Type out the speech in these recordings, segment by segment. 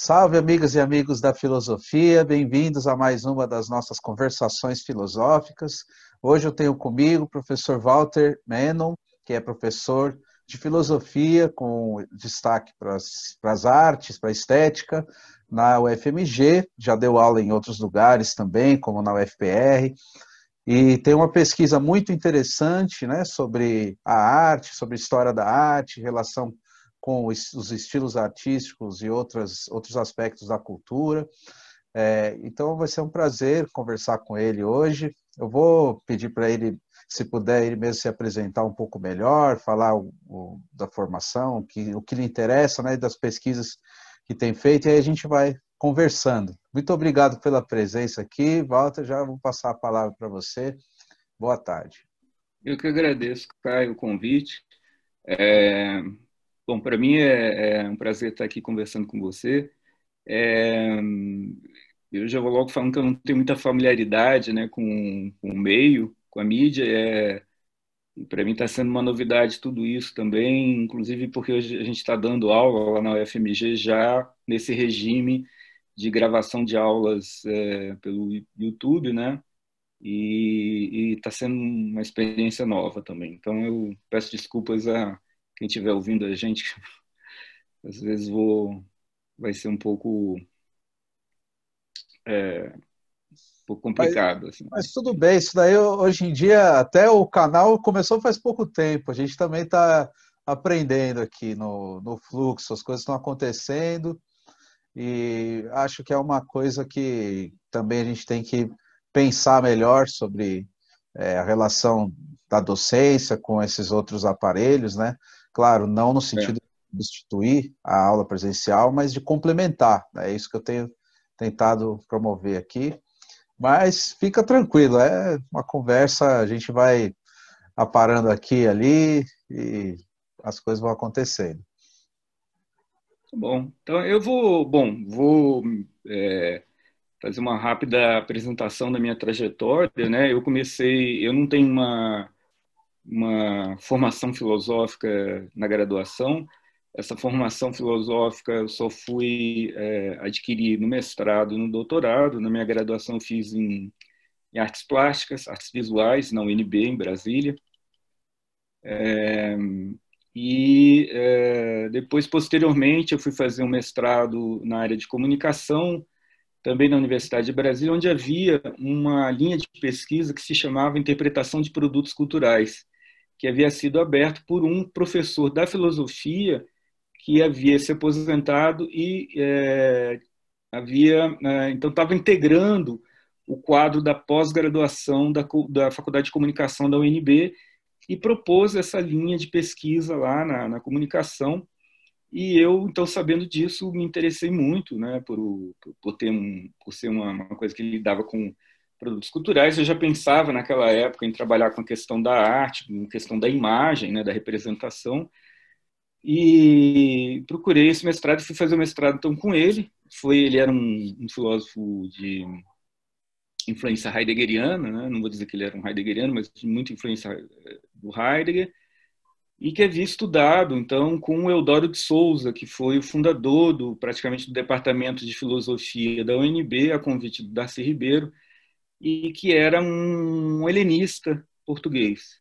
Salve, amigas e amigos da filosofia, bem-vindos a mais uma das nossas conversações filosóficas. Hoje eu tenho comigo o professor Walter Menon, que é professor de filosofia, com destaque para as, para as artes, para a estética, na UFMG, já deu aula em outros lugares também, como na UFPR, e tem uma pesquisa muito interessante né, sobre a arte, sobre a história da arte, relação com os, estilos artísticos e outras, outros aspectos da cultura. É, então vai ser um prazer conversar com ele hoje. Eu vou pedir para ele, se puder, ele mesmo se apresentar um pouco melhor, falar o, o, da formação, o que, o que lhe interessa, né, das pesquisas que tem feito, e aí a gente vai conversando. Muito obrigado pela presença aqui, Walter. Já vou passar a palavra para você. Boa tarde. Eu que agradeço, Caio, o convite. É, Bom, para mim é, é, um prazer estar aqui conversando com você. É, eu já vou logo falando que eu não tenho muita familiaridade né, com, com o meio, com a mídia. É, para mim está sendo uma novidade tudo isso também, inclusive porque hoje a gente está dando aula lá na UFMG já nesse regime de gravação de aulas é, pelo YouTube, né? E está sendo uma experiência nova também. Então eu peço desculpas a quem estiver ouvindo a gente, às vezes vou, vai ser um pouco, é, um pouco complicado. Mas, assim. mas, tudo bem, isso daí hoje em dia, até o canal começou faz pouco tempo, a gente também está aprendendo aqui no, no fluxo, as coisas estão acontecendo e acho que é uma coisa que também a gente tem que pensar melhor sobre é, a relação da docência com esses outros aparelhos, né? Claro, não no é. sentido é. de substituir a aula presencial, mas de complementar. Né? É isso que eu tenho tentado promover aqui. Mas fica tranquilo, é uma conversa, a gente vai aparando aqui e ali e as coisas vão acontecendo. Tá bom, então eu vou, bom, vou é, fazer uma rápida apresentação da minha trajetória, né? Eu comecei, eu não tenho uma uma formação filosófica na graduação. Essa formação filosófica eu só fui é, adquirir no mestrado e no doutorado. Na minha graduação eu fiz em, em artes plásticas, artes visuais, na UNB, em Brasília. É, e é, depois, posteriormente, eu fui fazer um mestrado na área de comunicação, também na Universidade de Brasília, onde havia uma linha de pesquisa que se chamava Interpretação de Produtos Culturais que havia sido aberto por um professor da filosofia que havia se aposentado e é, havia é, então estava integrando o quadro da pós-graduação da, da Faculdade de Comunicação da UNB e propôs essa linha de pesquisa lá na, na comunicação e eu então sabendo disso me interessei muito né por, por ter um, por ser uma, uma coisa que lidava com produtos culturais, eu já pensava naquela época em trabalhar com a questão da arte, com a questão da imagem, né, da representação, e procurei esse mestrado, fui fazer o mestrado então com ele, foi, ele era um, um filósofo de influência heideggeriana, né? não vou dizer que ele era um heideggeriano, mas de muita influência eh, do Heidegger, e que havia estudado então com o Eudoro de Souza, que foi o fundador do praticamente do departamento de filosofia da UNB, a convite do Darcy Ribeiro, e que era um helenista português,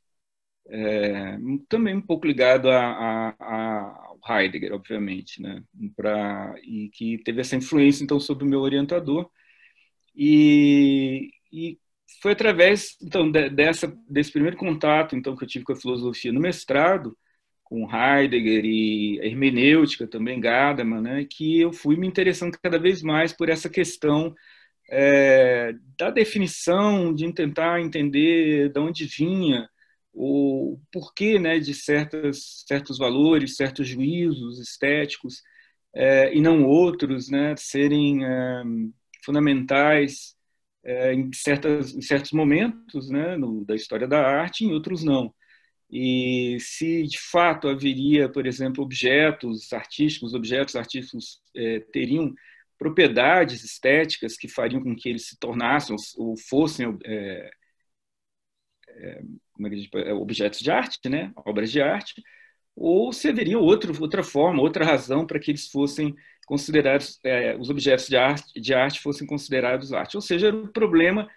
é, também um pouco ligado a, a, a Heidegger, obviamente, né? Pra, e que teve essa influência então sobre o meu orientador e, e foi através então de, dessa desse primeiro contato então que eu tive com a filosofia no mestrado com Heidegger e hermenêutica também Gadamer, né, que eu fui me interessando cada vez mais por essa questão é, da definição, de tentar entender de onde vinha o porquê né, de certas, certos valores, certos juízos estéticos é, e não outros né, serem é, fundamentais é, em, certas, em certos momentos né, no, da história da arte, em outros não. E se de fato haveria, por exemplo, objetos artísticos, objetos artísticos é, teriam propriedades estéticas que fariam com que eles se tornassem ou fossem é, é, é, é, objetos de arte, né? obras de arte, ou se haveria outro, outra forma, outra razão para que eles fossem considerados, é, os objetos de arte, de arte fossem considerados arte. Ou seja, era o um problema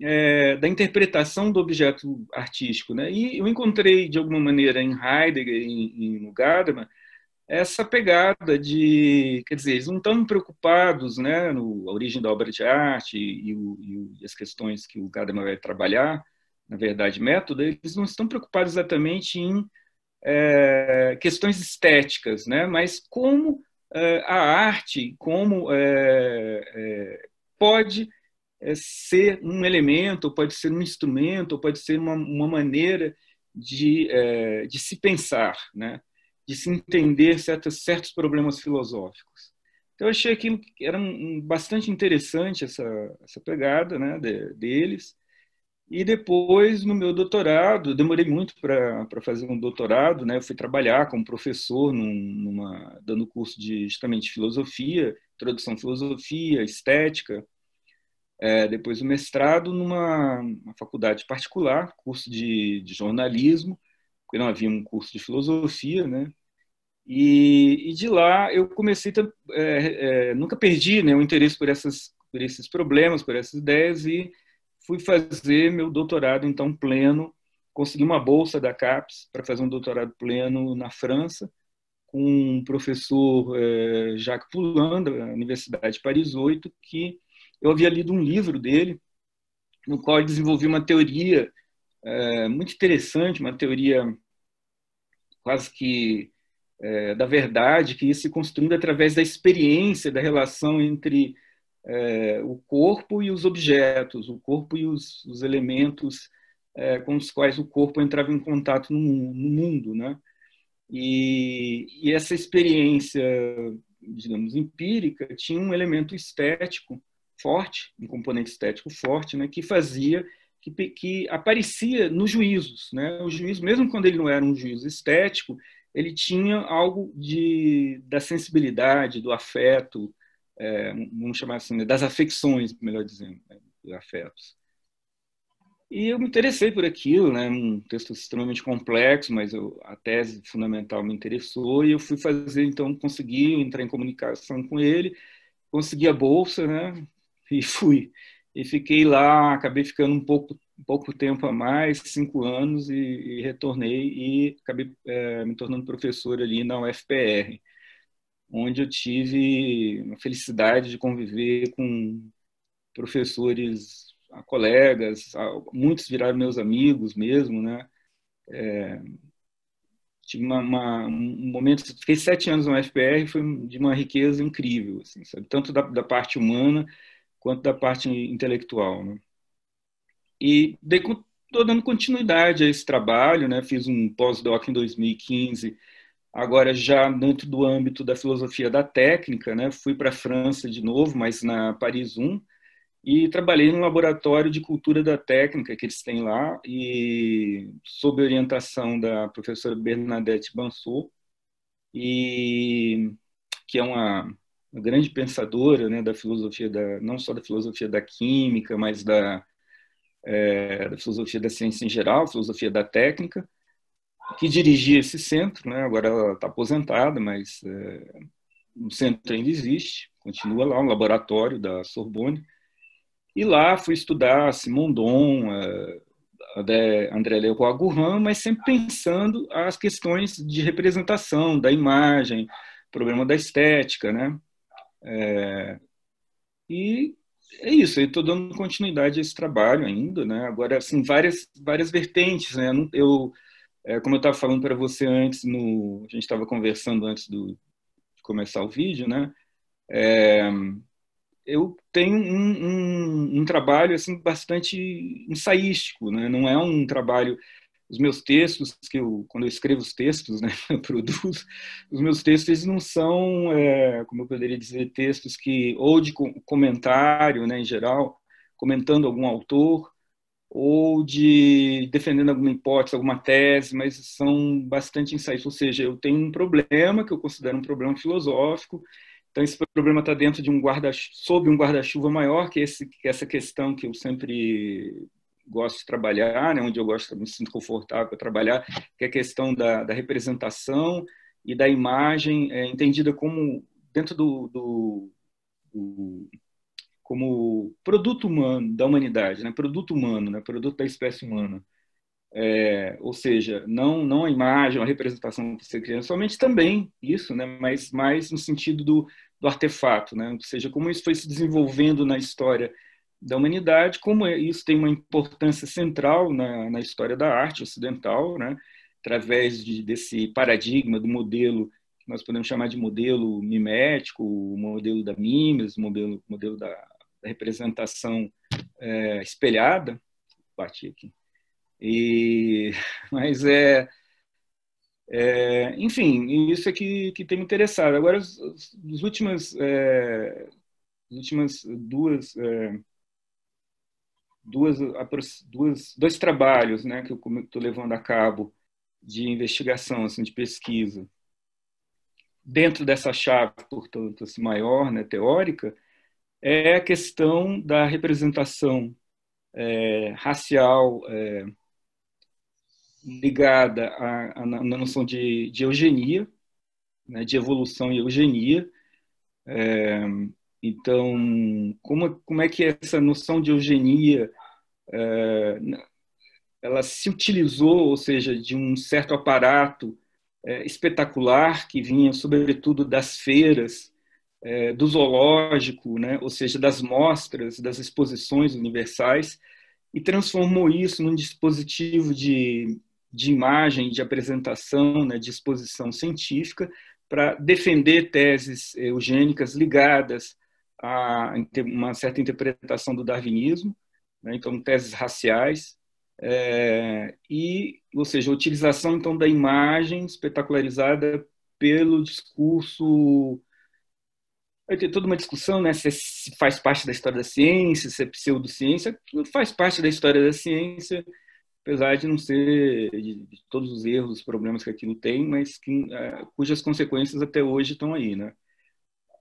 é, da interpretação do objeto artístico. Né? E eu encontrei, de alguma maneira, em Heidegger, e em Gadamer, essa pegada de, quer dizer, eles não estão preocupados, né, no a origem da obra de arte e, o, e as questões que o Gadamer vai trabalhar, na verdade, método, eles não estão preocupados exatamente em é, questões estéticas, né, mas como é, a arte, como é, é pode é, ser um elemento, pode ser um instrumento, pode ser uma, uma maneira de, é, de se pensar, né, de se entender certos, certos problemas filosóficos. Então, eu achei que era um, bastante interessante essa, essa pegada né, de, deles. E depois, no meu doutorado, demorei muito para fazer um doutorado, né? Eu fui trabalhar como professor, num, numa, dando curso de justamente filosofia, introdução à filosofia, estética. É, depois o mestrado numa faculdade particular, curso de, de jornalismo, porque não havia um curso de filosofia, né? E, e de lá eu comecei, é, é, nunca perdi né, o interesse por, essas, por esses problemas, por essas ideias, e fui fazer meu doutorado, então, pleno. Consegui uma bolsa da CAPES para fazer um doutorado pleno na França, com o professor é, Jacques Poulain, da Universidade de Paris 8, que eu havia lido um livro dele, no qual ele desenvolveu uma teoria é, muito interessante, uma teoria quase que é, da verdade que ia se construindo através da experiência da relação entre é, o corpo e os objetos, o corpo e os, os elementos é, com os quais o corpo entrava em contato no, no mundo, né? E, e, essa experiência, digamos, empírica tinha um elemento estético forte, um componente estético forte, né? Que fazia que, que aparecia nos juízos, né? O juízo, mesmo quando ele não era um juízo estético, ele tinha algo de, da sensibilidade, do afeto, é, vamos chamar assim, né, das afecções, melhor dizendo, né, afetos. E eu me interessei por aquilo, né? um texto extremamente complexo, mas eu, a tese fundamental me interessou e eu fui fazer, então, consegui entrar em comunicação com ele, consegui a bolsa, né? E fui. E fiquei lá, acabei ficando um pouco pouco tempo a mais, cinco anos, e, e retornei e acabei é, me tornando professor ali na UFPR, onde eu tive a felicidade de conviver com professores, colegas, muitos viraram meus amigos mesmo, né? É, tive uma, uma, um momento, fiquei sete anos na UFPR, foi de uma riqueza incrível, assim, sabe? tanto da, da parte humana quanto da parte intelectual. Né? E estou dando continuidade a esse trabalho, né? fiz um pós-doc em 2015, agora já dentro do âmbito da filosofia da técnica, né? fui para a França de novo, mas na Paris 1, e trabalhei no laboratório de cultura da técnica que eles têm lá, e sob orientação da professora Bernadette Bansot, e que é uma grande pensadora né, da filosofia da não só da filosofia da química mas da é, da filosofia da ciência em geral, filosofia da técnica, que dirigia esse centro, né? agora ela está aposentada, mas é, o centro ainda existe, continua lá, um laboratório da Sorbonne. E lá fui estudar Simondon, é, André Leroy Gourand, mas sempre pensando as questões de representação, da imagem, problema da estética, né? É, e é isso, eu estou dando continuidade a esse trabalho ainda, né? Agora, assim, várias, várias vertentes, né? Eu, é, como eu estava falando para você antes, no, a gente estava conversando antes do, de começar o vídeo, né? É, eu tenho um, um, um, trabalho assim bastante ensaístico, né? Não é um trabalho os meus textos, que eu, quando eu escrevo os textos, né, eu produzo, os meus textos eles não são, é, como eu poderia dizer, textos que, ou de comentário, né, em geral, comentando algum autor, ou de defendendo alguma hipótese, alguma tese, mas são bastante ensaios Ou seja, eu tenho um problema que eu considero um problema filosófico, então esse problema está dentro de um guarda sob um guarda-chuva maior que esse, essa questão que eu sempre gosto de trabalhar, né, onde eu gosto, me sinto confortável para trabalhar, que é a questão da, da representação e da imagem é, entendida como dentro do, do, do, como produto humano da humanidade, né, produto humano, né, produto da espécie humana. É, ou seja, não não a imagem, a representação que você cria, somente também isso, né, mas mais no sentido do, do artefato, né, ou seja, como isso foi se desenvolvendo na história da humanidade, como é, isso tem uma importância central na, na história da arte ocidental, né? através de, desse paradigma do modelo que nós podemos chamar de modelo mimético, o modelo da mimes, o modelo, modelo da, da representação é, espelhada, bati aqui, e, mas é, é, enfim, isso é que, que tem me interessado. Agora, as, as últimas, é, as últimas duas é, duas, duas, dois trabalhos né, que eu estou levando a cabo de investigação, assim, de pesquisa. Dentro dessa chave, portanto, assim, maior, né, teórica, é a questão da representação é, racial é, ligada à, à, na noção de, de eugenia, né, de evolução e eugenia. É, então, como, como é que é essa noção de eugenia é, ela se utilizou, ou seja, de um certo aparato é, espetacular que vinha, sobretudo, das feiras, é, do zoológico, né? ou seja, das mostras, das exposições universais, e transformou isso num dispositivo de, de imagem, de apresentação, né? de exposição científica, para defender teses eh, eugênicas ligadas a uma certa interpretação do darwinismo, né? então teses raciais, é, e, ou seja, a utilização então da imagem espetacularizada pelo discurso. Vai ter toda uma discussão né, é, se faz parte da história da ciência, se é pseudociência, tudo faz parte da história da ciência, apesar de não ser de, de todos os erros, os problemas que aquilo tem, mas que, é, cujas consequências até hoje estão aí. Né?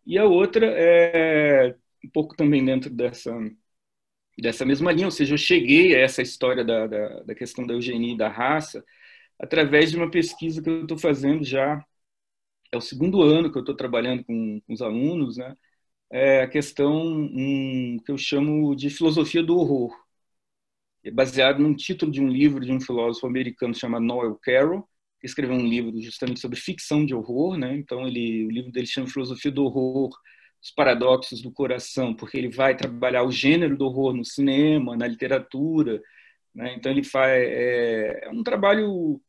E a outra é um pouco também dentro dessa dessa mesma linha, ou seja, eu cheguei a essa história da, da, da questão da eugenia e da raça através de uma pesquisa que eu estou fazendo já, é o segundo ano que eu estou trabalhando com, com, os alunos, né? É a questão um, que eu chamo de filosofia do horror, é baseado num título de um livro de um filósofo americano chamado Noel Carroll, que escreveu um livro justamente sobre ficção de horror, né? Então ele, o livro dele chama Filosofia do Horror, os paradoxos do coração, porque ele vai trabalhar o gênero do horror no cinema, na literatura, né? então ele faz é, é um trabalho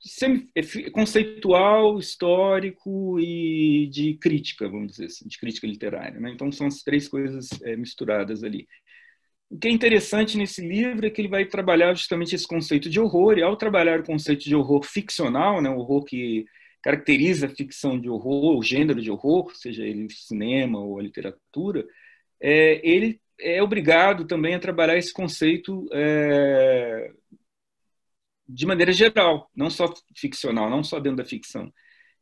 semi, é, conceitual, histórico e de crítica, vamos dizer assim, de crítica literária. Né? Então são as três coisas é, misturadas ali. O que é interessante nesse livro é que ele vai trabalhar justamente esse conceito de horror, e ao trabalhar o conceito de horror ficcional, né, o horror que caracteriza a ficção de horror, o gênero de horror, seja ele cinema ou a literatura, é, ele é obrigado também a trabalhar esse conceito é, de maneira geral, não só ficcional, não só dentro da ficção.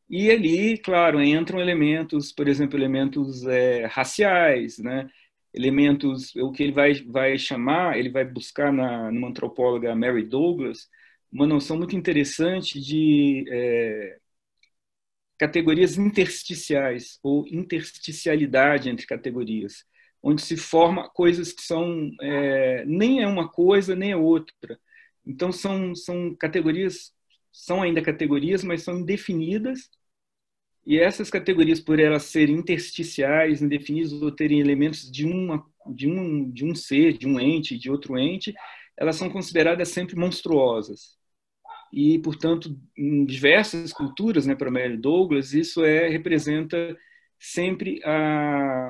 E ali, claro, entram elementos, por exemplo, elementos é, raciais, né? elementos, o que ele vai, vai chamar, ele vai buscar na, numa antropóloga Mary Douglas, uma noção muito interessante de é, categorias intersticiais ou intersticialidade entre categorias, onde se forma coisas que são é, nem é uma coisa nem é outra. Então são são categorias são ainda categorias, mas são indefinidas. E essas categorias, por elas serem intersticiais, indefinidas ou terem elementos de uma de um de um ser, de um ente, de outro ente, elas são consideradas sempre monstruosas e, portanto, em diversas culturas, né, para Mary Douglas, isso é representa sempre a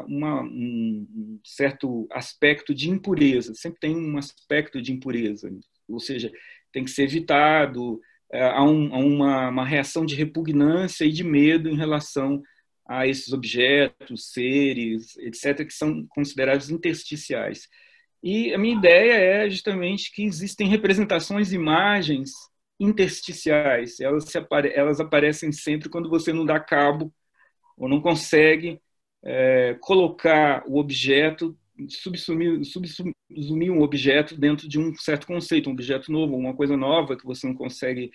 ah, uma, um certo aspecto de impureza, sempre tem um aspecto de impureza, né? ou seja, tem que ser evitado, eh, há, um, uma, uma, reação de repugnância e de medo em relação a esses objetos, seres, etc., que são considerados intersticiais. E a minha ideia é justamente que existem representações, imagens intersticiais. Elas, apare elas aparecem sempre quando você não dá cabo ou não consegue é, colocar o objeto, subsumir, subsumir um objeto dentro de um certo conceito, um objeto novo, uma coisa nova que você não consegue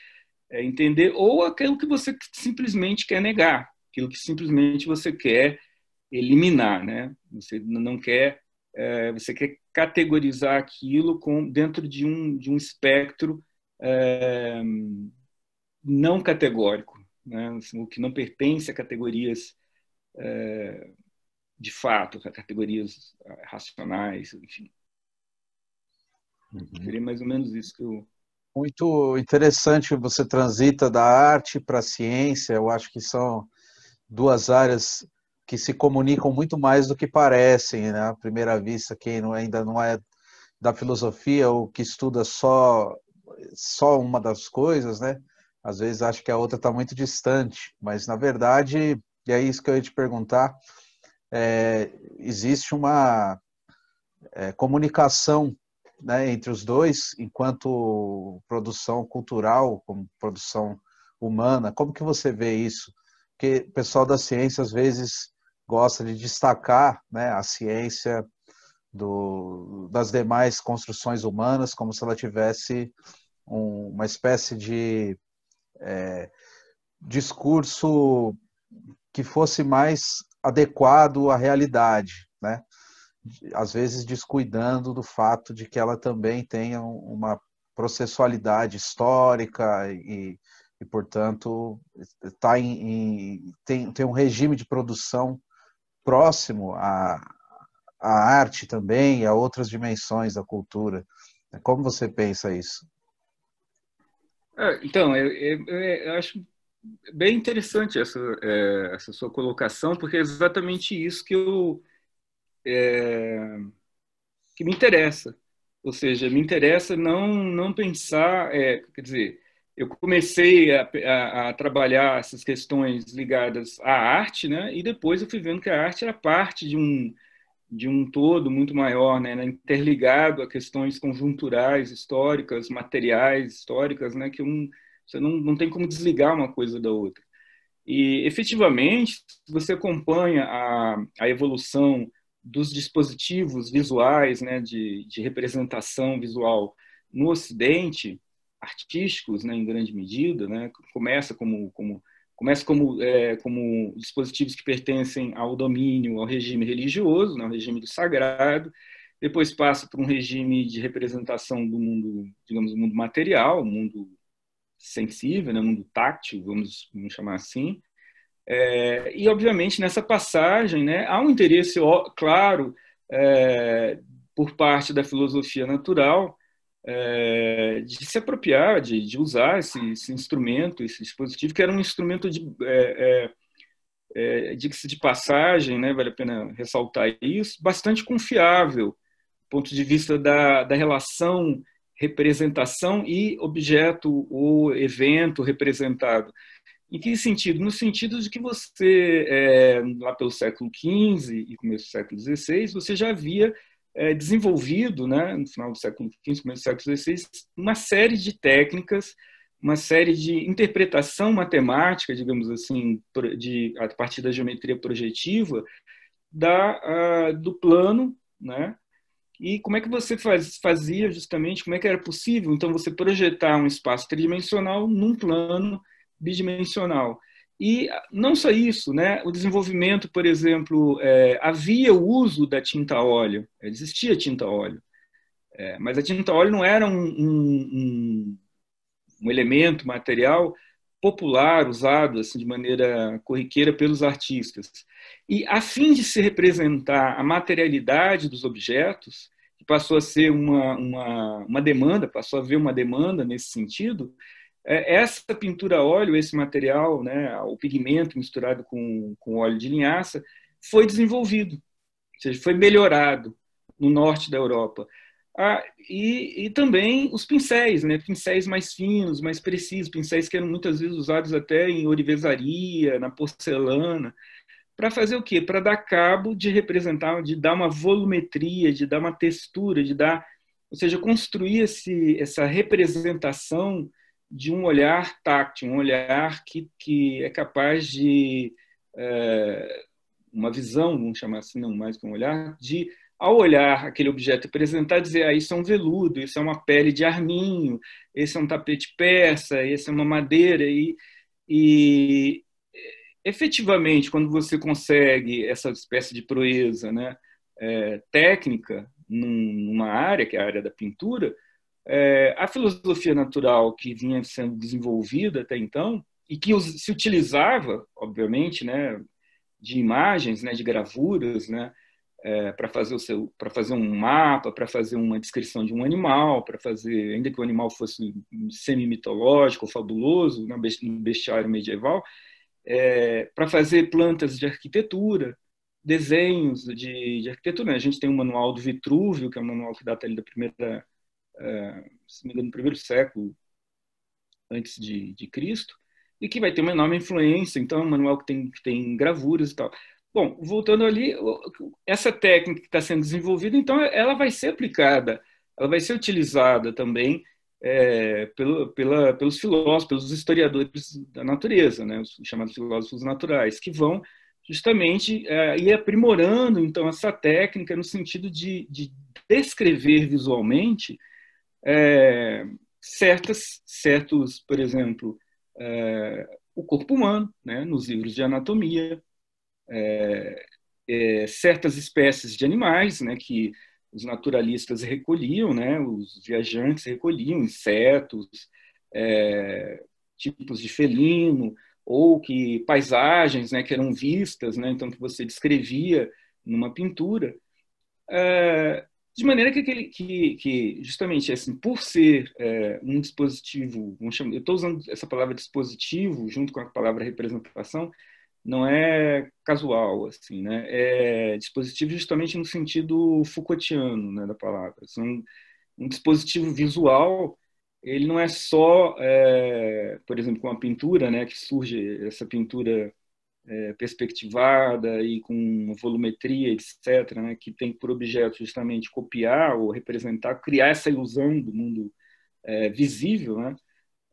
é, entender, ou aquilo que você simplesmente quer negar, aquilo que simplesmente você quer eliminar, né? Você não quer, é, você quer categorizar aquilo com dentro de um de um espectro é, não categórico, né? Assim, o que não pertence a categorias é, de fato, a categorias é, racionais, enfim. Uhum. Seria mais ou menos isso que eu. Muito interessante você transita da arte para a ciência. Eu acho que são duas áreas que se comunicam muito mais do que parecem, né? À primeira vista, quem ainda não é da filosofia ou que estuda só só uma das coisas, né? Às vezes acho que a outra está muito distante, mas na verdade, e é isso que eu ia te perguntar, é, existe uma é, comunicação né, entre os dois, enquanto produção cultural, como produção humana, como que você vê isso? Porque o pessoal da ciência às vezes gosta de destacar né, a ciência do, das demais construções humanas, como se ela tivesse um, uma espécie de é, discurso que fosse mais adequado à realidade, né? às vezes descuidando do fato de que ela também tenha uma processualidade histórica e, e portanto, tá em, em, tem, tem um regime de produção próximo à, à arte também e a outras dimensões da cultura. Como você pensa isso? É, então, eu, eu, eu, acho bem interessante essa, é, essa sua colocação, porque é exatamente isso que eu. É, que me interessa. Ou seja, me interessa não, não pensar. É, quer dizer, eu comecei a, a, a, trabalhar essas questões ligadas à arte, né? E depois eu fui vendo que a arte era parte de um de um todo muito maior, né, né, interligado a questões conjunturais, históricas, materiais, históricas, né, que um, você não, não tem como desligar uma coisa da outra. E, efetivamente, se você acompanha a, a evolução dos dispositivos visuais, né, de, de representação visual no Ocidente, artísticos, né, em grande medida, né, começa como, como Começa como, é, como dispositivos que pertencem ao domínio, ao regime religioso, né, ao regime do sagrado, depois passa para um regime de representação do mundo, digamos, do mundo material, mundo sensível, né, mundo táctil, vamos, vamos chamar assim. É, e, obviamente, nessa passagem, né, há um interesse claro é, por parte da filosofia natural é, de se apropriar, de, de usar esse, esse, instrumento, esse dispositivo, que era um instrumento de, é, é, é de passagem, né, vale a pena ressaltar isso, bastante confiável do ponto de vista da, da relação representação e objeto ou evento representado. Em que sentido? No sentido de que você, é, lá pelo século XV e começo do século XVI, você já havia é, desenvolvido, né, no final do século XV, começo do século XVI, uma série de técnicas, uma série de interpretação matemática, digamos assim, de, a partir da geometria projetiva, da, a, do plano, né, e como é que você faz, fazia justamente, como é que era possível, então, você projetar um espaço tridimensional num plano bidimensional. E não só isso, né? o desenvolvimento, por exemplo, é, havia o uso da tinta óleo, existia tinta óleo, é, mas a tinta óleo não era um, um, um, elemento material popular, usado assim, de maneira corriqueira pelos artistas. E a fim de se representar a materialidade dos objetos, que passou a ser uma, uma, uma demanda, passou a haver uma demanda nesse sentido, é, essa pintura a óleo, esse material, né, o pigmento misturado com, com óleo de linhaça, foi desenvolvido, ou seja, foi melhorado no norte da Europa. Ah, e, e, também os pincéis, né? pincéis mais finos, mais precisos, pincéis que eram muitas vezes usados até em orivesaria, na porcelana, para fazer o quê? Para dar cabo de representar, de dar uma volumetria, de dar uma textura, de dar, ou seja, construir esse, essa representação de um olhar táctil, um olhar que, que é capaz de é, uma visão, vamos chamar assim, não mais que um olhar, de ao olhar aquele objeto e apresentar, dizer, ah, isso é um veludo, isso é uma pele de arminho, esse é um tapete persa, esse é uma madeira. E, e efetivamente, quando você consegue essa espécie de proeza né, é, técnica num, numa área, que é a área da pintura, é, a filosofia natural que vinha sendo desenvolvida até então e que se utilizava, obviamente, né, de imagens, né, de gravuras, né, é, para fazer o seu, para fazer um mapa, para fazer uma descrição de um animal, para fazer, ainda que o animal fosse semi-mitológico, fabuloso, no né, bestiário medieval, é, para fazer plantas de arquitetura, desenhos de, de arquitetura. Né? A gente tem o um manual do Vitrúvio, que é um manual que data ali da primeira é, se me engano, no primeiro século antes de, de Cristo, e que vai ter uma enorme influência, então, é um manual que tem, que tem gravuras e tal. Bom, voltando ali, essa técnica que está sendo desenvolvida, então, ela vai ser aplicada, ela vai ser utilizada também é, pelo, pela, pelos filósofos, pelos historiadores da natureza, né, os chamados filósofos naturais, que vão justamente é, ir aprimorando, então, essa técnica no sentido de, de descrever visualmente é, certas, certos, por exemplo, é, o corpo humano, né, nos livros de anatomia, é, é certas espécies de animais, né, que os naturalistas recolhiam, né, os viajantes recolhiam insetos, é, tipos de felino, ou que paisagens né, que eram vistas, né, então que você descrevia numa pintura. É, de maneira que, aquele, que, que justamente, assim, por ser é, um dispositivo, chamar, eu estou usando essa palavra dispositivo junto com a palavra representação, não é casual, assim, né? É dispositivo justamente no sentido Foucaultiano né, da palavra. Assim, um, um dispositivo visual, ele não é só, é, por exemplo, com a pintura, né, que surge essa pintura é, perspectivada e com volumetria, etc., né, que tem por objeto justamente copiar ou representar, criar essa ilusão do mundo é, visível, né,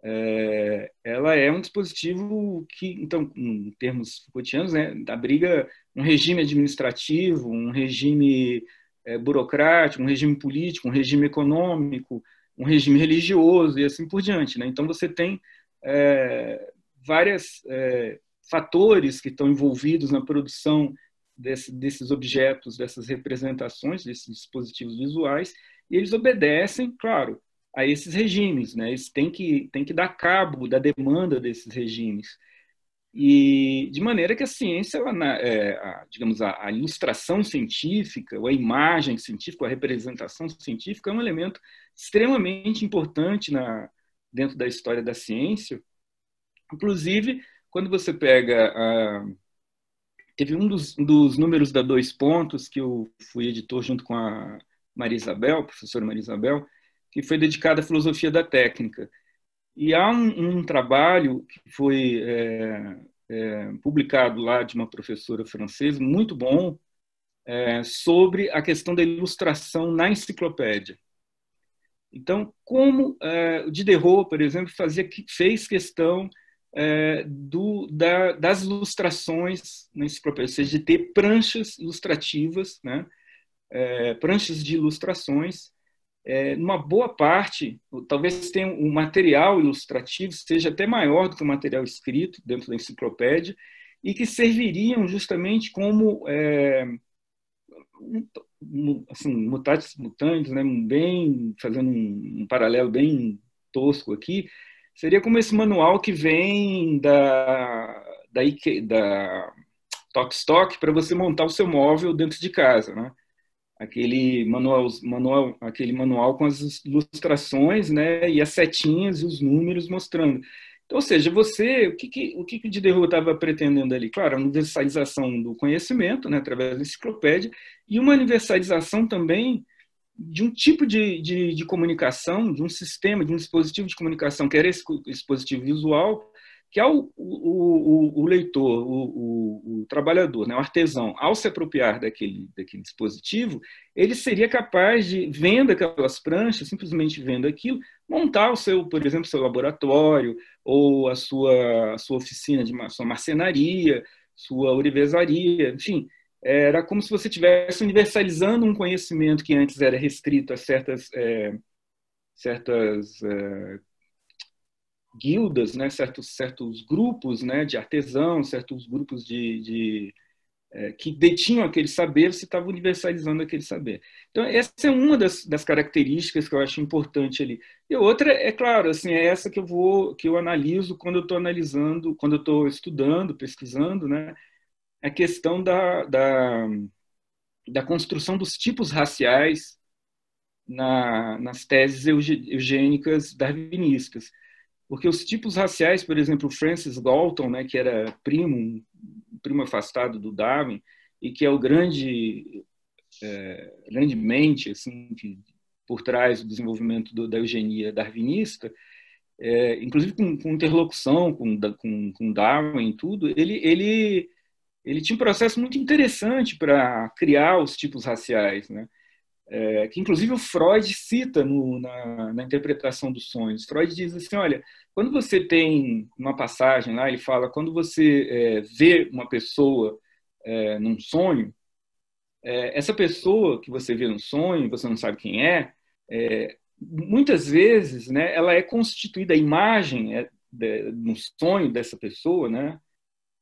é, ela é um dispositivo que, então, em termos cotidianos né, abriga um regime administrativo, um regime é, burocrático, um regime político, um regime econômico, um regime religioso e assim por diante. Né? Então, você tem é, várias é, fatores que estão envolvidos na produção desse, desses objetos, dessas representações, desses dispositivos visuais, e eles obedecem, claro, a esses regimes, né? Eles têm que, têm que dar cabo da demanda desses regimes. E de maneira que a ciência, ela, é, a, digamos, a, a, ilustração científica, ou a imagem científica, ou a representação científica é um elemento extremamente importante na, dentro da história da ciência, inclusive quando você pega a... Ah, teve um dos, dos números da Dois Pontos, que eu fui editor junto com a Maria Isabel, professora Maria Isabel, que foi dedicada à filosofia da técnica. E há um, um trabalho que foi é, é, publicado lá de uma professora francesa, muito bom, é, sobre a questão da ilustração na enciclopédia. Então, como é, o Diderot, por exemplo, fazia, fez questão é, do, da, das ilustrações na né, enciclopédia, ou seja, de ter pranchas ilustrativas, né? É, pranchas de ilustrações. É, numa boa parte, talvez tenha o um material ilustrativo seja até maior do que o material escrito dentro da enciclopédia e que serviriam justamente como é, assim, mutatis mutandis, né? bem, fazendo um, um paralelo bem tosco aqui, Seria como esse manual que vem da, da, Ike, da Stock para você montar o seu móvel dentro de casa, né? Aquele manual, manual, aquele manual com as ilustrações, né? E as setinhas e os números mostrando. Então, ou seja, você, o que, que o que, que o Diderot estava pretendendo ali? Claro, a universalização do conhecimento, né? Através da enciclopédia e uma universalização também de um tipo de, de, de, comunicação, de um sistema, de um dispositivo de comunicação, que era esse dispositivo visual, que ao é o, o, o leitor, o, o, trabalhador, né, o artesão, ao se apropriar daquele, daquele dispositivo, ele seria capaz de, vendo aquelas pranchas, simplesmente vendo aquilo, montar o seu, por exemplo, seu laboratório, ou a sua, a sua oficina de sua marcenaria, sua orivesaria, enfim, era como se você estivesse universalizando um conhecimento que antes era restrito a certas, é, certas é, guildas, né? certos, certos grupos né? de artesãos, certos grupos de, de é, que detinham aquele saber, você estava universalizando aquele saber. Então, essa é uma das, das características que eu acho importante ali. E outra, é claro, assim, é essa que eu vou que eu analiso quando eu estou analisando, quando eu estou estudando, pesquisando, né? a questão da, da, da construção dos tipos raciais na, nas teses eugênicas darwinistas. Porque os tipos raciais, por exemplo, Francis Galton, né, que era primo, primo afastado do Darwin, e que é o grande, é, grande mente assim, que, por trás do desenvolvimento do, da eugenia darwinista, é, inclusive com, com interlocução com, com, com Darwin e tudo, ele, ele ele tinha um processo muito interessante para criar os tipos raciais, né? É, que inclusive o Freud cita no, na, na, interpretação dos sonhos. Freud diz assim, olha, quando você tem uma passagem lá, ele fala, quando você é, vê uma pessoa é, num sonho, é, essa pessoa que você vê num sonho, você não sabe quem é, é muitas vezes, né, ela é constituída a imagem é, no sonho dessa pessoa, né?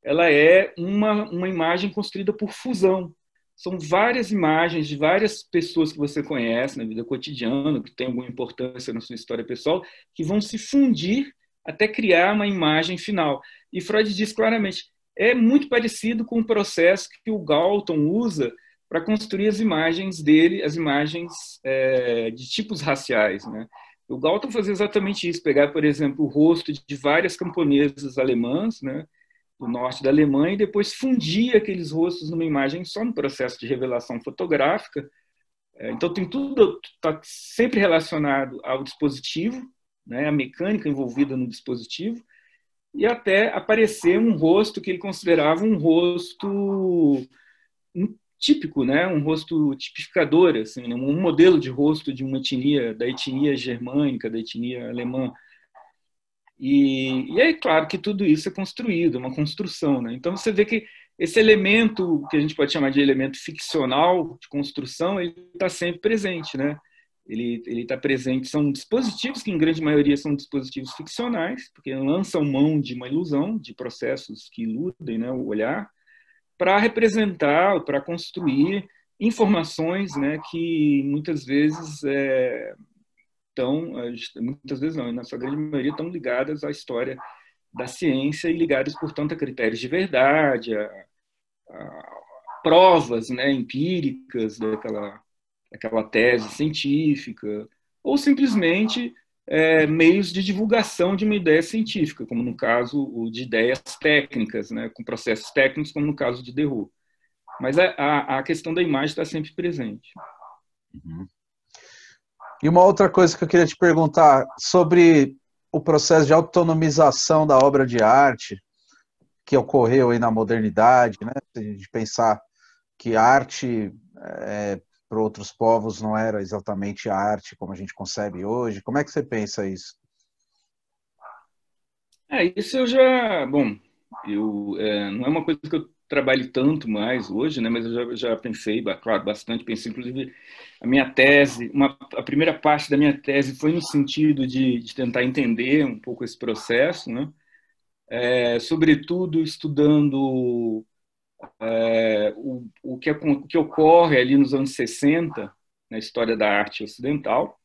ela é uma, uma imagem construída por fusão. São várias imagens de várias pessoas que você conhece na vida cotidiana, que tem alguma importância na sua história pessoal, que vão se fundir até criar uma imagem final. E Freud diz claramente, é muito parecido com o processo que o Galton usa para construir as imagens dele, as imagens é, de tipos raciais, né? O Galton fazia exatamente isso, pegar, por exemplo, o rosto de várias camponesas alemãs, né? do norte da Alemanha e depois fundia aqueles rostos numa imagem só no processo de revelação fotográfica. É, então tem tudo está sempre relacionado ao dispositivo, né, a mecânica envolvida no dispositivo e até aparecer um rosto que ele considerava um rosto típico, né, um rosto tipificador, assim, né, um modelo de rosto de uma etnia da etnia germânica, da etnia alemã. E, e é claro que tudo isso é construído, uma construção. Né? Então você vê que esse elemento que a gente pode chamar de elemento ficcional de construção, ele está sempre presente, né? Ele está presente, são dispositivos que em grande maioria são dispositivos ficcionais, porque lançam mão de uma ilusão, de processos que iludem né, o olhar, para representar, para construir informações né, que muitas vezes é, estão, eh, muitas vezes não, e na sua grande maioria, estão ligadas à história da ciência e ligadas, portanto, a critérios de verdade, a, a provas né, empíricas daquela, daquela tese científica, ou simplesmente é, meios de divulgação de uma ideia científica, como no caso de ideias técnicas, né, com processos técnicos, como no caso de Derrou. Mas a, a, a questão da imagem está sempre presente. Uhum. E uma outra coisa que eu queria te perguntar sobre o processo de autonomização da obra de arte que ocorreu aí na modernidade, né? Se a gente pensar que arte é, para outros povos não era exatamente a arte como a gente concebe hoje. Como é que você pensa isso? É, isso eu já, bom, eu é, não é uma coisa que eu trabalhe tanto mais hoje, né? Mas eu já, já pensei, claro, bastante pensei. Inclusive, a minha tese, uma, a primeira parte da minha tese foi no sentido de, de tentar entender um pouco esse processo, né? É, sobretudo estudando é, o, o, que, o que ocorre ali nos anos 60 na história da arte ocidental,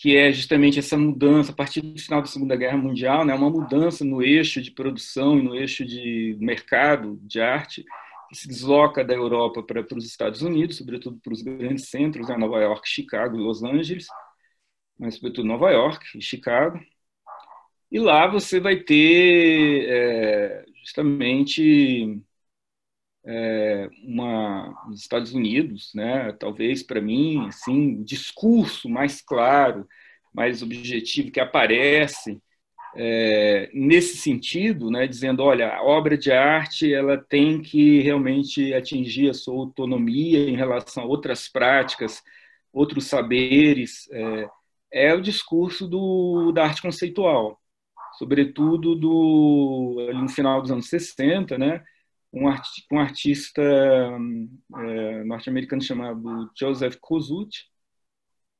que é justamente essa mudança, a partir do final da Segunda Guerra Mundial, né, uma mudança no eixo de produção e no eixo de mercado de arte, que se desloca da Europa para, para os Estados Unidos, sobretudo para os grandes centros, né, Nova York, Chicago e Los Angeles, mas sobretudo Nova York e Chicago. E lá você vai ter é, justamente é, uma, nos Estados Unidos, né? talvez para mim, assim, o discurso mais claro, mais objetivo que aparece é, nesse sentido, né? dizendo, olha, a obra de arte ela tem que realmente atingir a sua autonomia em relação a outras práticas, outros saberes, é, é o discurso do, da arte conceitual, sobretudo do, no final dos anos 60, né? um, um artista hum, é, norte-americano chamado Joseph Kosuth,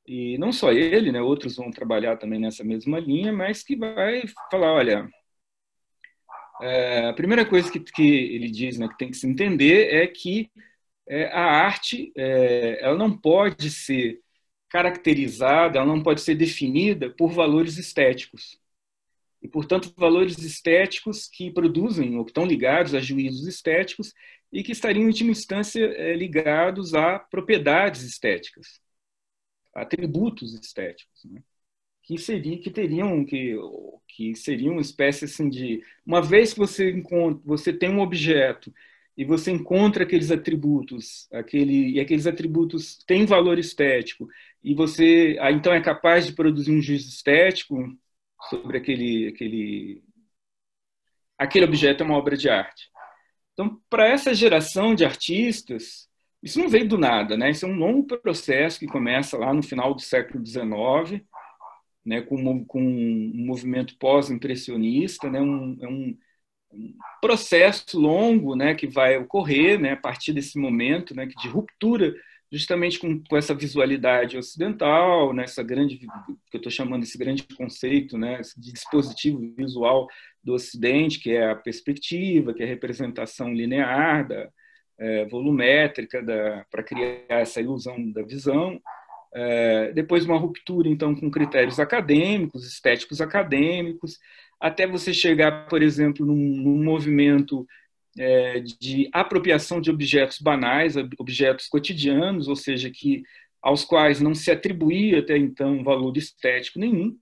e não só ele, né, outros vão trabalhar também nessa mesma linha, mas que vai falar, olha, é, a primeira coisa que, que ele diz, né, que tem que se entender é que é, a arte, é, ela não pode ser caracterizada, ela não pode ser definida por valores estéticos e, portanto, valores estéticos que produzem ou que estão ligados a juízos estéticos e que estariam, em última instância, eh, ligados a propriedades estéticas, atributos estéticos, né? que, seria, que teriam que, que seriam uma espécie assim de uma vez que você encontra, você tem um objeto e você encontra aqueles atributos, aquele, e aqueles atributos têm valor estético, e você ah, então é capaz de produzir um juízo estético, sobre aquele, aquele, aquele objeto é uma obra de arte. Então, para essa geração de artistas, isso não veio do nada, né? Isso é um longo processo que começa lá no final do século XIX, né? com, com um movimento pós-impressionista, né? Um, é um, um processo longo, né? Que vai ocorrer, né? A partir desse momento, né? Que de ruptura justamente com, com essa visualidade ocidental, né, grande, que eu estou chamando esse grande conceito, né, de dispositivo visual do Ocidente, que é a perspectiva, que é a representação linear, da, é, volumétrica, para criar essa ilusão da visão. É, depois uma ruptura, então, com critérios acadêmicos, estéticos acadêmicos, até você chegar, por exemplo, num, num movimento é, de apropriação de objetos banais, objetos cotidianos, ou seja, que aos quais não se atribuía até então valor estético nenhum,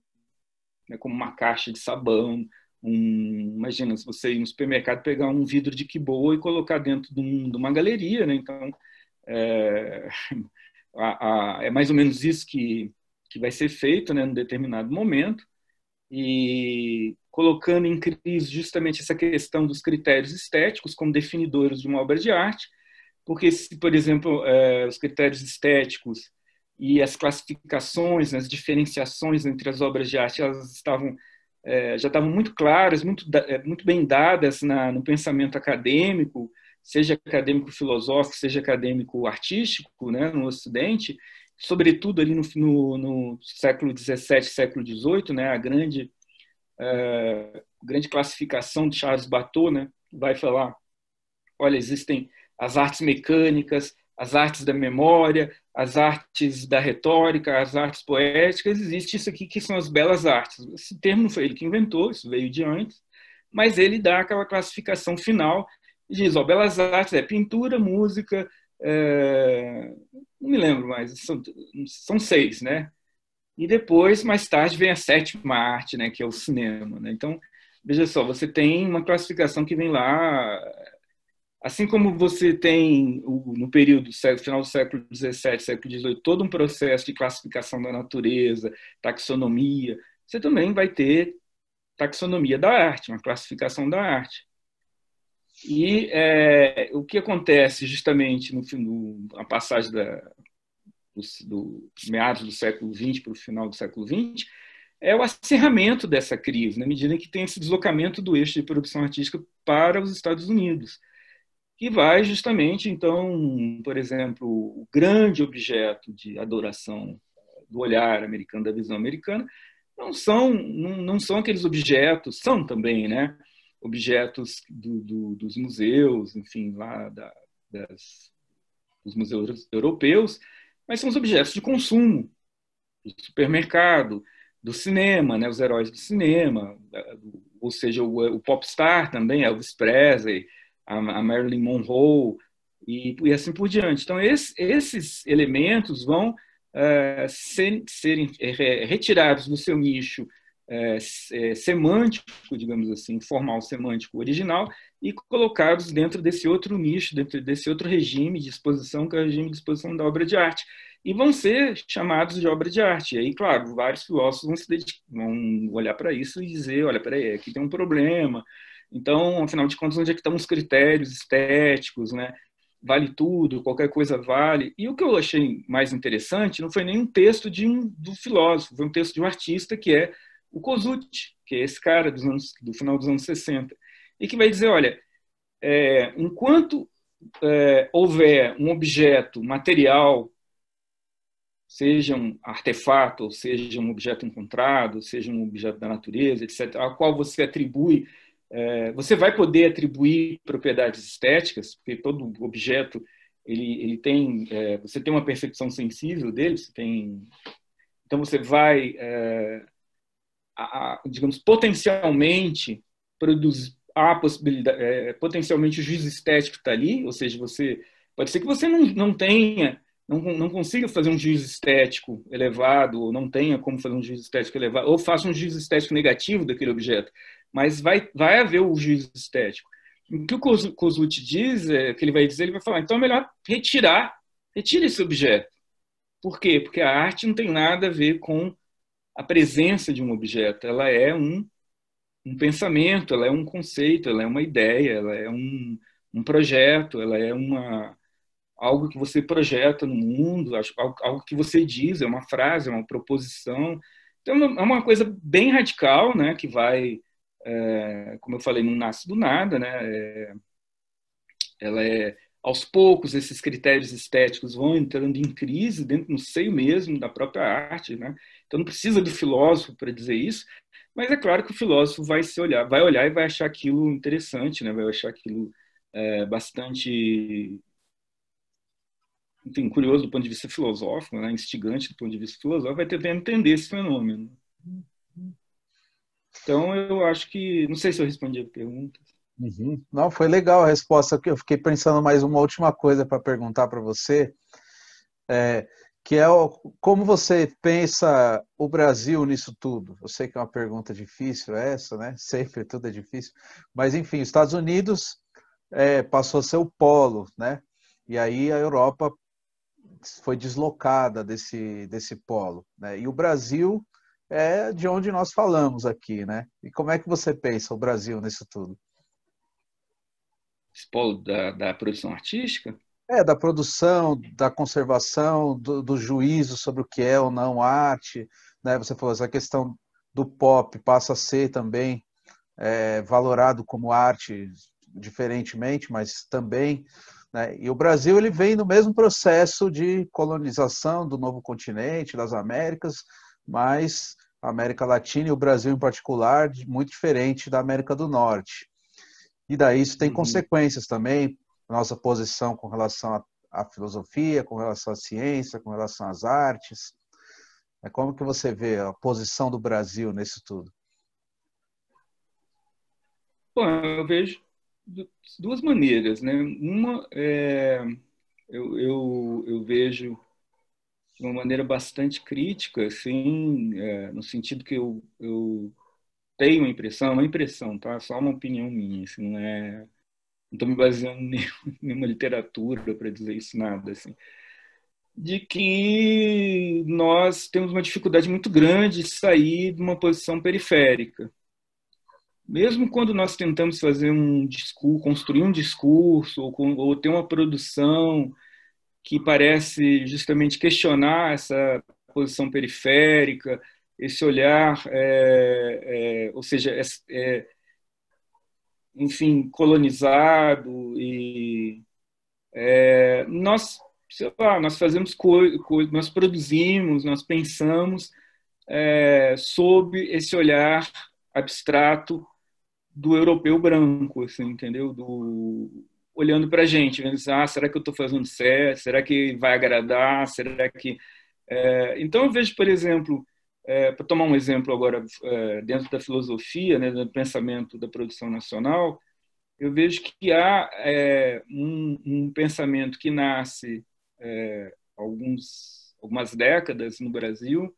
né, como uma caixa de sabão, um, imagina se você ir no supermercado pegar um vidro de quiboa e colocar dentro de, um, de uma galeria, né, então é, a, a, é, mais ou menos isso que, que vai ser feito né, num determinado momento, e colocando em crise justamente essa questão dos critérios estéticos como definidores de uma obra de arte, porque se, por exemplo, é, os critérios estéticos e as classificações, né, as diferenciações entre as obras de arte, elas estavam é, já estavam muito claras, muito, é, muito bem dadas na, no pensamento acadêmico, seja acadêmico filosófico, seja acadêmico artístico, né, no Ocidente, sobretudo ali no, no, no século XVII, século XVIII, né, a grande é, grande classificação de Charles Bateau, né, vai falar, olha, existem as artes mecânicas, as artes da memória, as artes da retórica, as artes poéticas, existe isso aqui que são as belas artes. Esse termo não foi ele que inventou, isso veio de antes, mas ele dá aquela classificação final diz, ó, belas artes é pintura, música, é... não me lembro mais, são, são seis, né? E depois, mais tarde, vem a sétima arte, né, que é o cinema. Né? Então, veja só, você tem uma classificação que vem lá. Assim como você tem, no período, final do século XVII, século XVIII, todo um processo de classificação da natureza, taxonomia, você também vai ter taxonomia da arte, uma classificação da arte. E é, o que acontece justamente no, no a passagem da do, do meados do século XX para o final do século XX, é o acerramento dessa crise, na medida em que tem esse deslocamento do eixo de produção artística para os Estados Unidos, que vai justamente, então, por exemplo, o grande objeto de adoração do olhar americano, da visão americana, não são, não, são aqueles objetos, são também, né? Objetos do, do, dos museus, enfim, lá da, das, dos museus europeus, mas são os objetos de consumo do supermercado, do cinema, né, os heróis do cinema, eh, ou seja, o, eh, o popstar também, Elvis Presley, a, a Marilyn Monroe e, e, assim por diante. Então, esse, esses elementos vão eh, ser, serem retirados do seu nicho semântico, digamos assim, formal semântico original, e colocados dentro desse outro nicho, dentro desse outro regime de exposição, que é o regime de exposição da obra de arte. E vão ser chamados de obra de arte. E aí, claro, vários filósofos vão, vão olhar para isso e dizer: olha, peraí, é, aqui tem um problema. Então, afinal de contas, onde é que estão os critérios estéticos, né? Vale tudo, qualquer coisa vale. E o que eu achei mais interessante não foi nenhum texto de um do filósofo, foi um texto de um artista que é o Kozut, que é esse cara dos anos, do final dos anos 60 e que vai dizer, olha, é, enquanto é, houver um objeto material, seja um artefato, ou seja um objeto encontrado, seja um objeto da natureza, etc., ao qual você atribui, é, você vai poder atribuir propriedades estéticas, porque todo objeto ele, ele tem, é, você tem uma percepção sensível dele, você tem, então você vai, é, a, a, digamos, potencialmente produzir há possibilidade, é, potencialmente o juízo estético está ali, ou seja, você pode ser que você não, não tenha, não, não consiga fazer um juízo estético elevado, ou não tenha como fazer um juízo estético elevado, ou faça um juízo estético negativo daquele objeto, mas vai, vai haver o juízo estético. O que o Kozlut diz, é, que ele vai dizer, ele vai falar, então é melhor retirar, retire esse objeto. Por quê? Porque a arte não tem nada a ver com a presença de um objeto, ela é um um pensamento, ela é um conceito, ela é uma ideia, ela é um, um projeto, ela é uma algo que você projeta no mundo, algo que você diz, é uma frase, é uma proposição. Então é, é uma coisa bem radical, né? Que vai, é, como eu falei, não nasce do nada, né? É, ela é aos poucos esses critérios estéticos vão entrando em crise dentro no seio mesmo da própria arte, né? Então não precisa do filósofo para dizer isso, mas é claro que o filósofo vai se olhar, vai olhar e vai achar aquilo interessante, né? Vai achar aquilo é, bastante enfim, curioso do ponto de vista filosófico, né? instigante do ponto de vista filosófico, vai tentar entender esse fenômeno. Então, eu acho que. Não sei se eu respondi a pergunta. Uhum. Não, foi legal a resposta. Eu fiquei pensando mais uma última coisa para perguntar para você. É, que é o, como você pensa o Brasil nisso tudo? Eu sei que é uma pergunta difícil essa, né? Sempre tudo é difícil, mas enfim, os Estados Unidos é, passou a ser o polo, né? E aí a Europa foi deslocada desse, desse polo, né? E o Brasil é de onde nós falamos aqui, né? E como é que você pensa o Brasil nisso tudo? Esse polo da, da produção artística? É, da produção, da conservação, do, do juízo sobre o que é ou não arte. Né? Você falou, essa questão do pop passa a ser também é, valorado como arte diferentemente, mas também. Né? E o Brasil ele vem no mesmo processo de colonização do novo continente, das Américas, mas a América Latina e o Brasil em particular, muito diferente da América do Norte. E daí isso tem uhum. consequências também nossa posição com relação à filosofia, com relação à ciência, com relação às artes. É como que você vê a posição do Brasil nisso tudo? Bom, eu vejo duas maneiras, né? Uma é, eu, eu, eu vejo de uma maneira bastante crítica, assim, é, no sentido que eu, eu tenho a impressão, é uma impressão, tá? Só uma opinião minha, assim, não é não estou me baseando em nenhuma literatura para dizer isso, nada, assim, de que nós temos uma dificuldade muito grande de sair de uma posição periférica. Mesmo quando nós tentamos fazer um discurso, construir um discurso ou, ou ter uma produção que parece justamente questionar essa posição periférica, esse olhar, é, é, ou seja, é, enfim, colonizado e é, nós, sei lá, nós fazemos coisas, co nós produzimos, nós pensamos é, sob esse olhar abstrato do europeu branco, assim, entendeu? Do olhando para a gente, vendo assim, ah, será que eu estou fazendo certo? Será que vai agradar? Será que é, então eu vejo, por exemplo, é, para tomar um exemplo agora, é, dentro da filosofia, né, do pensamento da produção nacional, eu vejo que há é, um, um, pensamento que nasce é, alguns, algumas décadas no Brasil,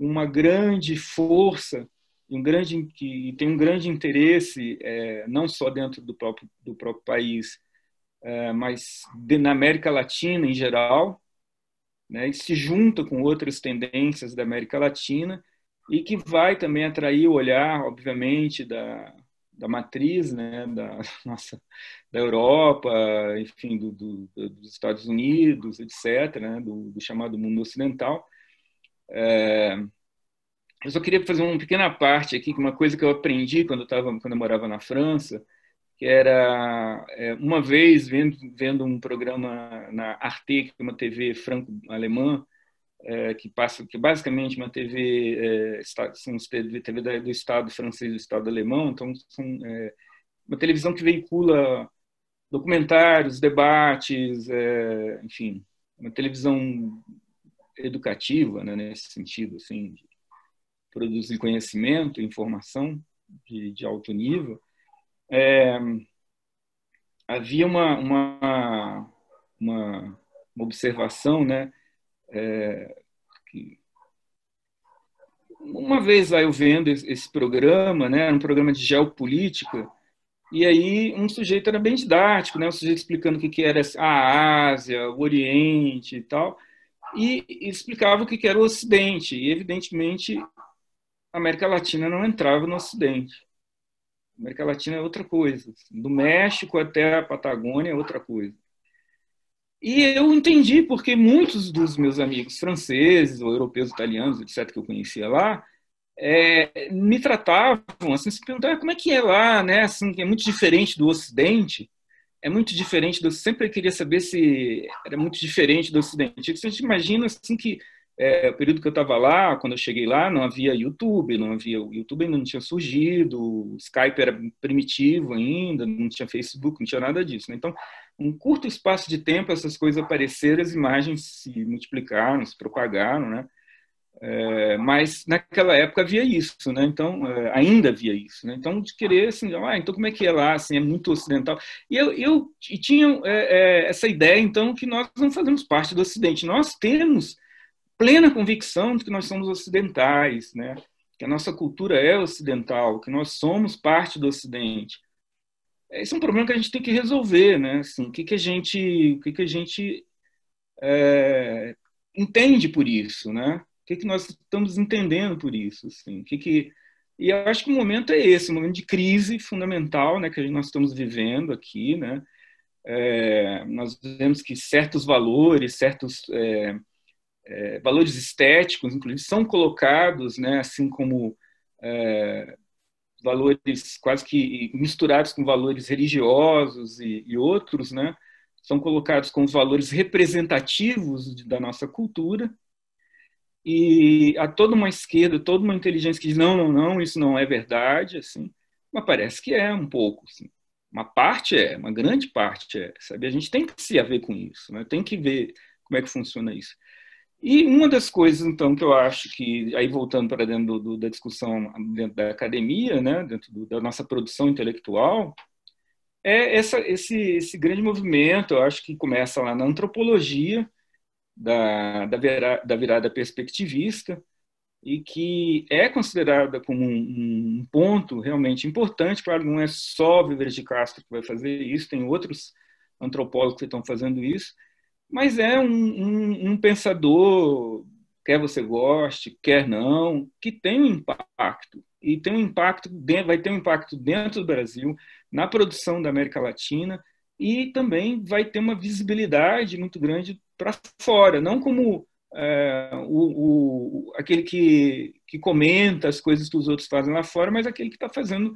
uma grande força um grande, que tem um grande interesse, é, não só dentro do próprio, do próprio país, é, mas na América Latina em geral, né, e se junta com outras tendências da América Latina e que vai também atrair o olhar, obviamente, da, da matriz, né, da nossa, da Europa, enfim, do, do, dos Estados Unidos, etc., né, do, do chamado mundo ocidental. É, eu só queria fazer uma pequena parte aqui, que é uma coisa que eu aprendi quando eu tava, quando eu morava na França, que era é, uma vez vendo, vendo um programa na Arte, que é uma TV franco-alemã, é, que passa que basicamente é uma TV é, são TV do Estado francês do Estado alemão, então são é, uma televisão que veicula documentários, debates, é, enfim, uma televisão educativa né, nesse sentido, assim, de produzir conhecimento, informação de, de alto nível é, havia uma, uma, uma, uma, observação, né? É, que, uma vez aí eu vendo esse programa, né, era um programa de geopolítica, e aí um sujeito era bem didático, né, um sujeito explicando o que era a Ásia, o Oriente e tal, e explicava o que era o Ocidente, e evidentemente a América Latina não entrava no Ocidente. América Latina é outra coisa. Do México até a Patagônia é outra coisa. E eu entendi porque muitos dos meus amigos franceses ou europeus, italianos, etc., que eu conhecia lá, é, me tratavam assim, se perguntavam ah, como é que é lá, né? Assim, é muito diferente do Ocidente. É muito diferente do. Sempre queria saber se era muito diferente do Ocidente. Você imagina assim que é, o período que eu estava lá, quando eu cheguei lá, não havia YouTube, não havia o YouTube ainda não tinha surgido, o Skype era primitivo ainda, não tinha Facebook, não tinha nada disso. Né? Então, um curto espaço de tempo, essas coisas apareceram, as imagens se multiplicaram, se propagaram, né? É, mas naquela época havia isso, né? Então é, ainda havia isso, né? Então de querer assim, ah, então como é que é lá? Assim, é muito ocidental. E eu, eu e tinha é, é, essa ideia então que nós não fazemos parte do Ocidente, nós temos plena convicção de que nós somos ocidentais, né? que a nossa cultura é ocidental, que nós somos parte do Ocidente. Esse é um problema que a gente tem que resolver, né? Assim, o que, que a gente, o que, que a gente é, entende por isso, né? O que, que nós estamos entendendo por isso, assim? O que que e eu acho que o momento é esse, um momento de crise fundamental, né, que nós estamos vivendo aqui, né? É, nós vemos que certos valores, certos é, é, valores estéticos, inclusive, são colocados, né, assim como é, valores quase que misturados com valores religiosos e, e, outros, né, são colocados como valores representativos de, da nossa cultura. E há toda uma esquerda, toda uma inteligência que diz não, não, não, isso não é verdade, assim. Mas parece que é um pouco, assim. Uma parte é, uma grande parte é, sabe? A gente tem que se haver com isso, né? Tem que ver como é que funciona isso. E uma das coisas, então, que eu acho que, aí voltando para dentro do, do, da discussão dentro da academia, né, dentro do, da nossa produção intelectual, é essa, esse, esse grande movimento, eu acho que começa lá na antropologia, da, da, vira, da virada perspectivista, e que é considerada como um, um, ponto realmente importante. Claro, não é só Viver de Castro que vai fazer isso, tem outros antropólogos que estão fazendo isso, mas é um, um, um pensador, quer você goste, quer não, que tem um impacto. E tem um impacto, vai ter um impacto dentro do Brasil, na produção da América Latina, e também vai ter uma visibilidade muito grande para fora, não como é, o, o, aquele que, que comenta as coisas que os outros fazem lá fora, mas aquele que está fazendo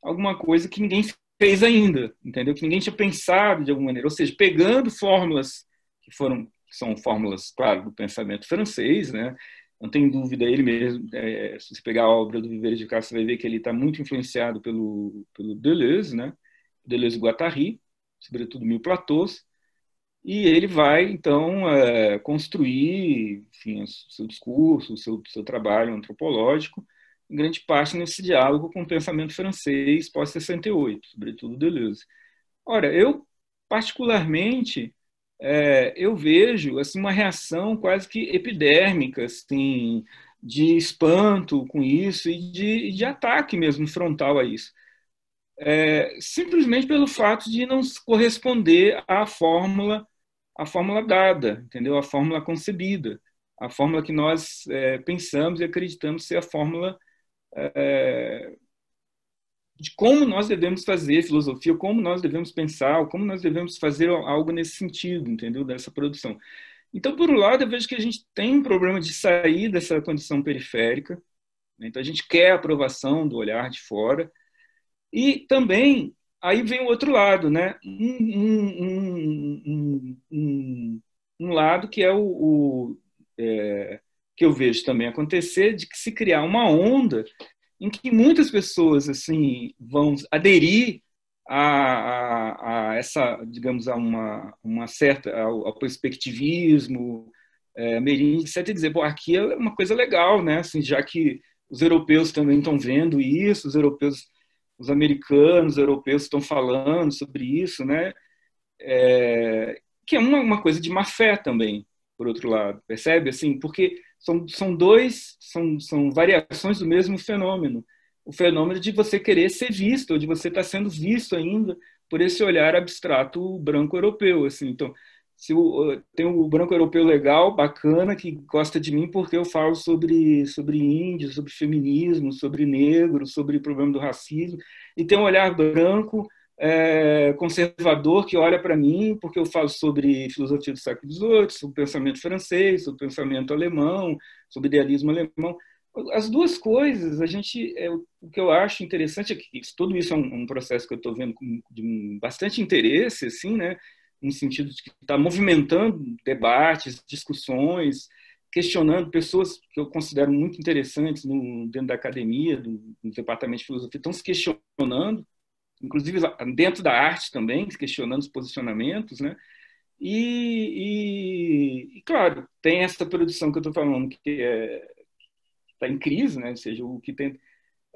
alguma coisa que ninguém fez ainda, entendeu? Que ninguém tinha pensado de alguma maneira, ou seja, pegando fórmulas que foram que são fórmulas, claro, do pensamento francês, né? Não tem dúvida, ele mesmo, é, se você pegar a obra do Viveiro de Castro, você vai ver que ele está muito influenciado pelo, pelo Deleuze, né? Deleuze Guattari, sobretudo Mil Platôs, e ele vai, então, é, construir enfim, o seu discurso, o seu, seu trabalho antropológico, em grande parte nesse diálogo com o pensamento francês pós-68, sobretudo Deleuze. Ora, eu, particularmente, é, eu vejo assim uma reação quase que epidérmica, assim, de espanto com isso e de, de ataque mesmo frontal a isso. É, simplesmente pelo fato de não corresponder à fórmula à fórmula dada, entendeu? A fórmula concebida, a fórmula que nós é, pensamos e acreditamos ser a fórmula é, de como nós devemos fazer filosofia, como nós devemos pensar, como nós devemos fazer algo nesse sentido, entendeu? Dessa produção. Então, por um lado, eu vejo que a gente tem um problema de sair dessa condição periférica, né? então a gente quer a aprovação do olhar de fora, e também aí vem o outro lado, né? Um, um, um, um lado que é o, o é, que eu vejo também acontecer de que se criar uma onda em que muitas pessoas assim vão aderir a, a, a essa, digamos, a uma, uma certa ao, ao perspectivismo, é, Merim, e dizer, bom, aqui é uma coisa legal, né? Assim, já que os europeus também estão vendo isso, os europeus, os americanos, os europeus estão falando sobre isso, né? É, que é uma, uma coisa de má fé também, por outro lado, percebe? Assim, porque são, são dois, são, são variações do mesmo fenômeno. O fenômeno de você querer ser visto, ou de você estar tá sendo visto ainda por esse olhar abstrato branco europeu. Assim. Então, se tem o branco europeu legal, bacana, que gosta de mim porque eu falo sobre, sobre índios, sobre feminismo, sobre negro, sobre o problema do racismo, e tem um olhar branco é, conservador que olha para mim, porque eu falo sobre filosofia do século XVIII, sobre pensamento francês, sobre pensamento alemão, sobre idealismo alemão. As duas coisas, a gente, é, o que eu acho interessante é que tudo isso é um, um processo que eu estou vendo com, de bastante interesse, assim, né? no sentido de que está movimentando debates, discussões, questionando pessoas que eu considero muito interessantes no, dentro da academia, do, do departamento de filosofia, estão se questionando inclusive dentro da arte também, questionando os posicionamentos, né? E, e, e claro, tem essa produção que eu estou falando que está é, tá em crise, né? Ou seja, o que tem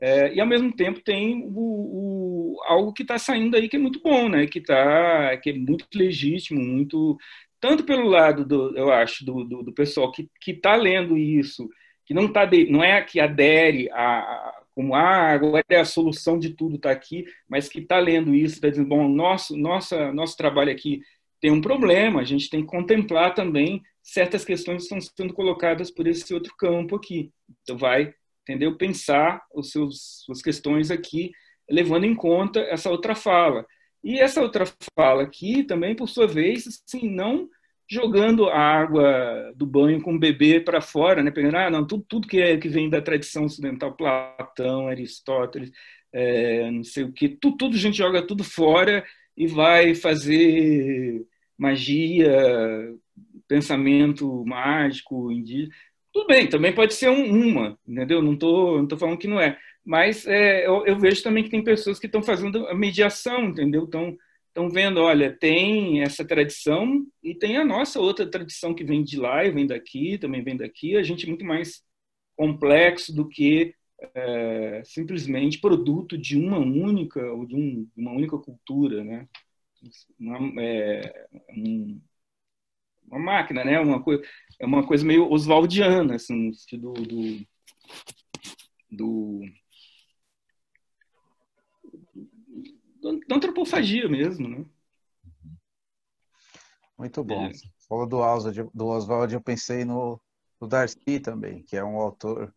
é, e ao mesmo tempo tem o, o algo que está saindo aí que é muito bom, né? Que tá, que é muito legítimo, muito tanto pelo lado do, eu acho, do, do, do pessoal que que está lendo isso, que não tá de, não é que adere a, a como ah, agora é a solução de tudo está aqui, mas que está lendo isso, está dizendo, bom, nosso, nossa, nosso trabalho aqui tem um problema, a gente tem que contemplar também certas questões que estão sendo colocadas por esse outro campo aqui. Então vai, entendeu? Pensar os seus, suas questões aqui, levando em conta essa outra fala. E essa outra fala aqui também, por sua vez, assim, não jogando a água do banho com o bebê para fora, né? Pegando, ah, não, tudo, tudo que, é, que vem da tradição ocidental, Platão, Aristóteles, é, não sei o que, tudo, tudo a gente joga tudo fora e vai fazer magia, pensamento mágico, indígena. Tudo bem, também pode ser um, uma, entendeu? Não estou não tô falando que não é. Mas é, eu, eu, vejo também que tem pessoas que estão fazendo a mediação, entendeu? Então estão vendo, olha, tem essa tradição e tem a nossa outra tradição que vem de lá e vem daqui, também vem daqui. A gente é muito mais complexo do que é, simplesmente produto de uma única ou de, um, uma única cultura, né? Uma, é, um, uma máquina, né? Uma coisa é uma coisa meio oswaldiana, assim, no sentido do, do Então, antropofagia mesmo, né? Muito bom. É. Falou do, do Oswald, eu pensei no, no Darcy também, que é um autor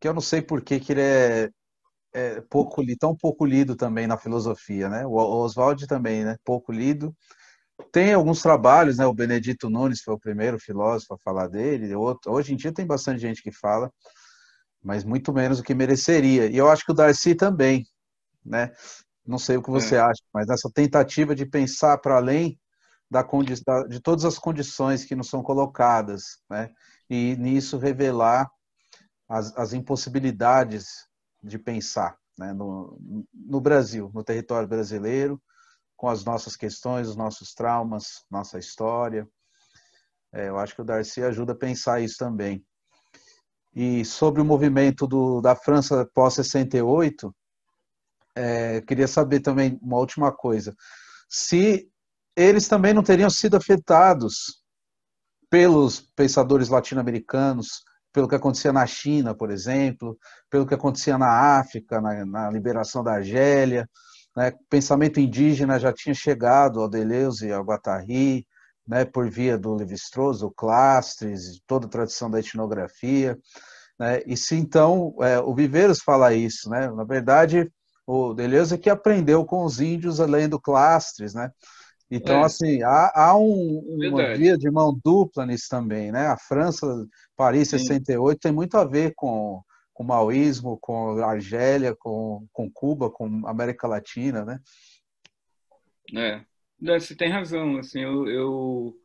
que eu não sei por que, que ele é, é pouco, tão pouco lido também na filosofia, né? O Oswald também, né? Pouco lido. Tem alguns trabalhos, né? O Benedito Nunes foi o primeiro filósofo a falar dele. Outro, hoje em dia tem bastante gente que fala, mas muito menos do que mereceria. E eu acho que o Darcy também, né? Não sei o que você é. acha, mas essa tentativa de pensar para além da, da, de todas as condições que nos são colocadas, né? E nisso revelar as, as impossibilidades de pensar né? no, no Brasil, no território brasileiro, com as nossas questões, os nossos traumas, nossa história. É, eu acho que o Darcy ajuda a pensar isso também. E sobre o movimento do, da França pós-68, é, queria saber também uma última coisa. Se eles também não teriam sido afetados pelos pensadores latino-americanos, pelo que acontecia na China, por exemplo, pelo que acontecia na África, na, na liberação da Argélia. Né? pensamento indígena já tinha chegado ao Deleuze e ao Guattari, né? por via do Levi-Strauss, o Clastres, toda a tradição da etnografia. Né? E se então é, o Viveiros fala isso, né? na verdade, o Deleuze que aprendeu com os índios além do Clastres, né? Então, é. assim, há, há um, uma via de mão dupla nisso também, né? A França, Paris Sim. 68, tem muito a ver com, com o maoísmo, com a Argélia, com, com Cuba, com a América Latina, né? É, você tem razão, assim, eu... eu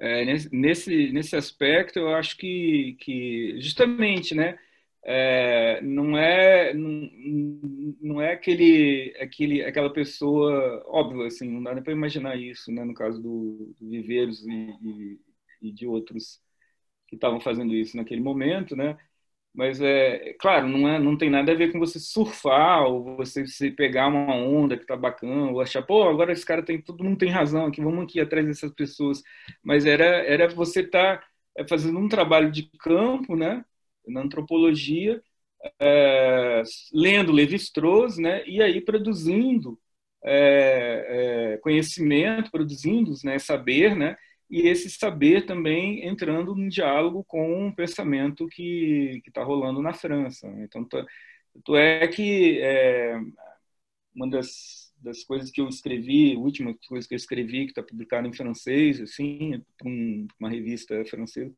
é, nesse, nesse aspecto, eu acho que, que justamente, né? é, não é não é aquele, aquele aquela pessoa óbvio assim não dá nem para imaginar isso né no caso do, do Viveiros e, e, e, de outros que estavam fazendo isso naquele momento né mas é claro não é não tem nada a ver com você surfar ou você se pegar uma onda que tá bacana ou achar pô agora esse cara tem todo mundo tem razão aqui vamos aqui atrás dessas pessoas mas era era você tá é, fazendo um trabalho de campo né na antropologia, é, lendo Levi-Strauss, né, e aí produzindo é, é, conhecimento, produzindo né, saber, né, e esse saber também entrando num diálogo com o pensamento que está rolando na França. Né. Então, tu, é que é, uma das, das coisas que eu escrevi, a última coisa que eu escrevi, que está publicada em francês, assim, para uma revista francesa,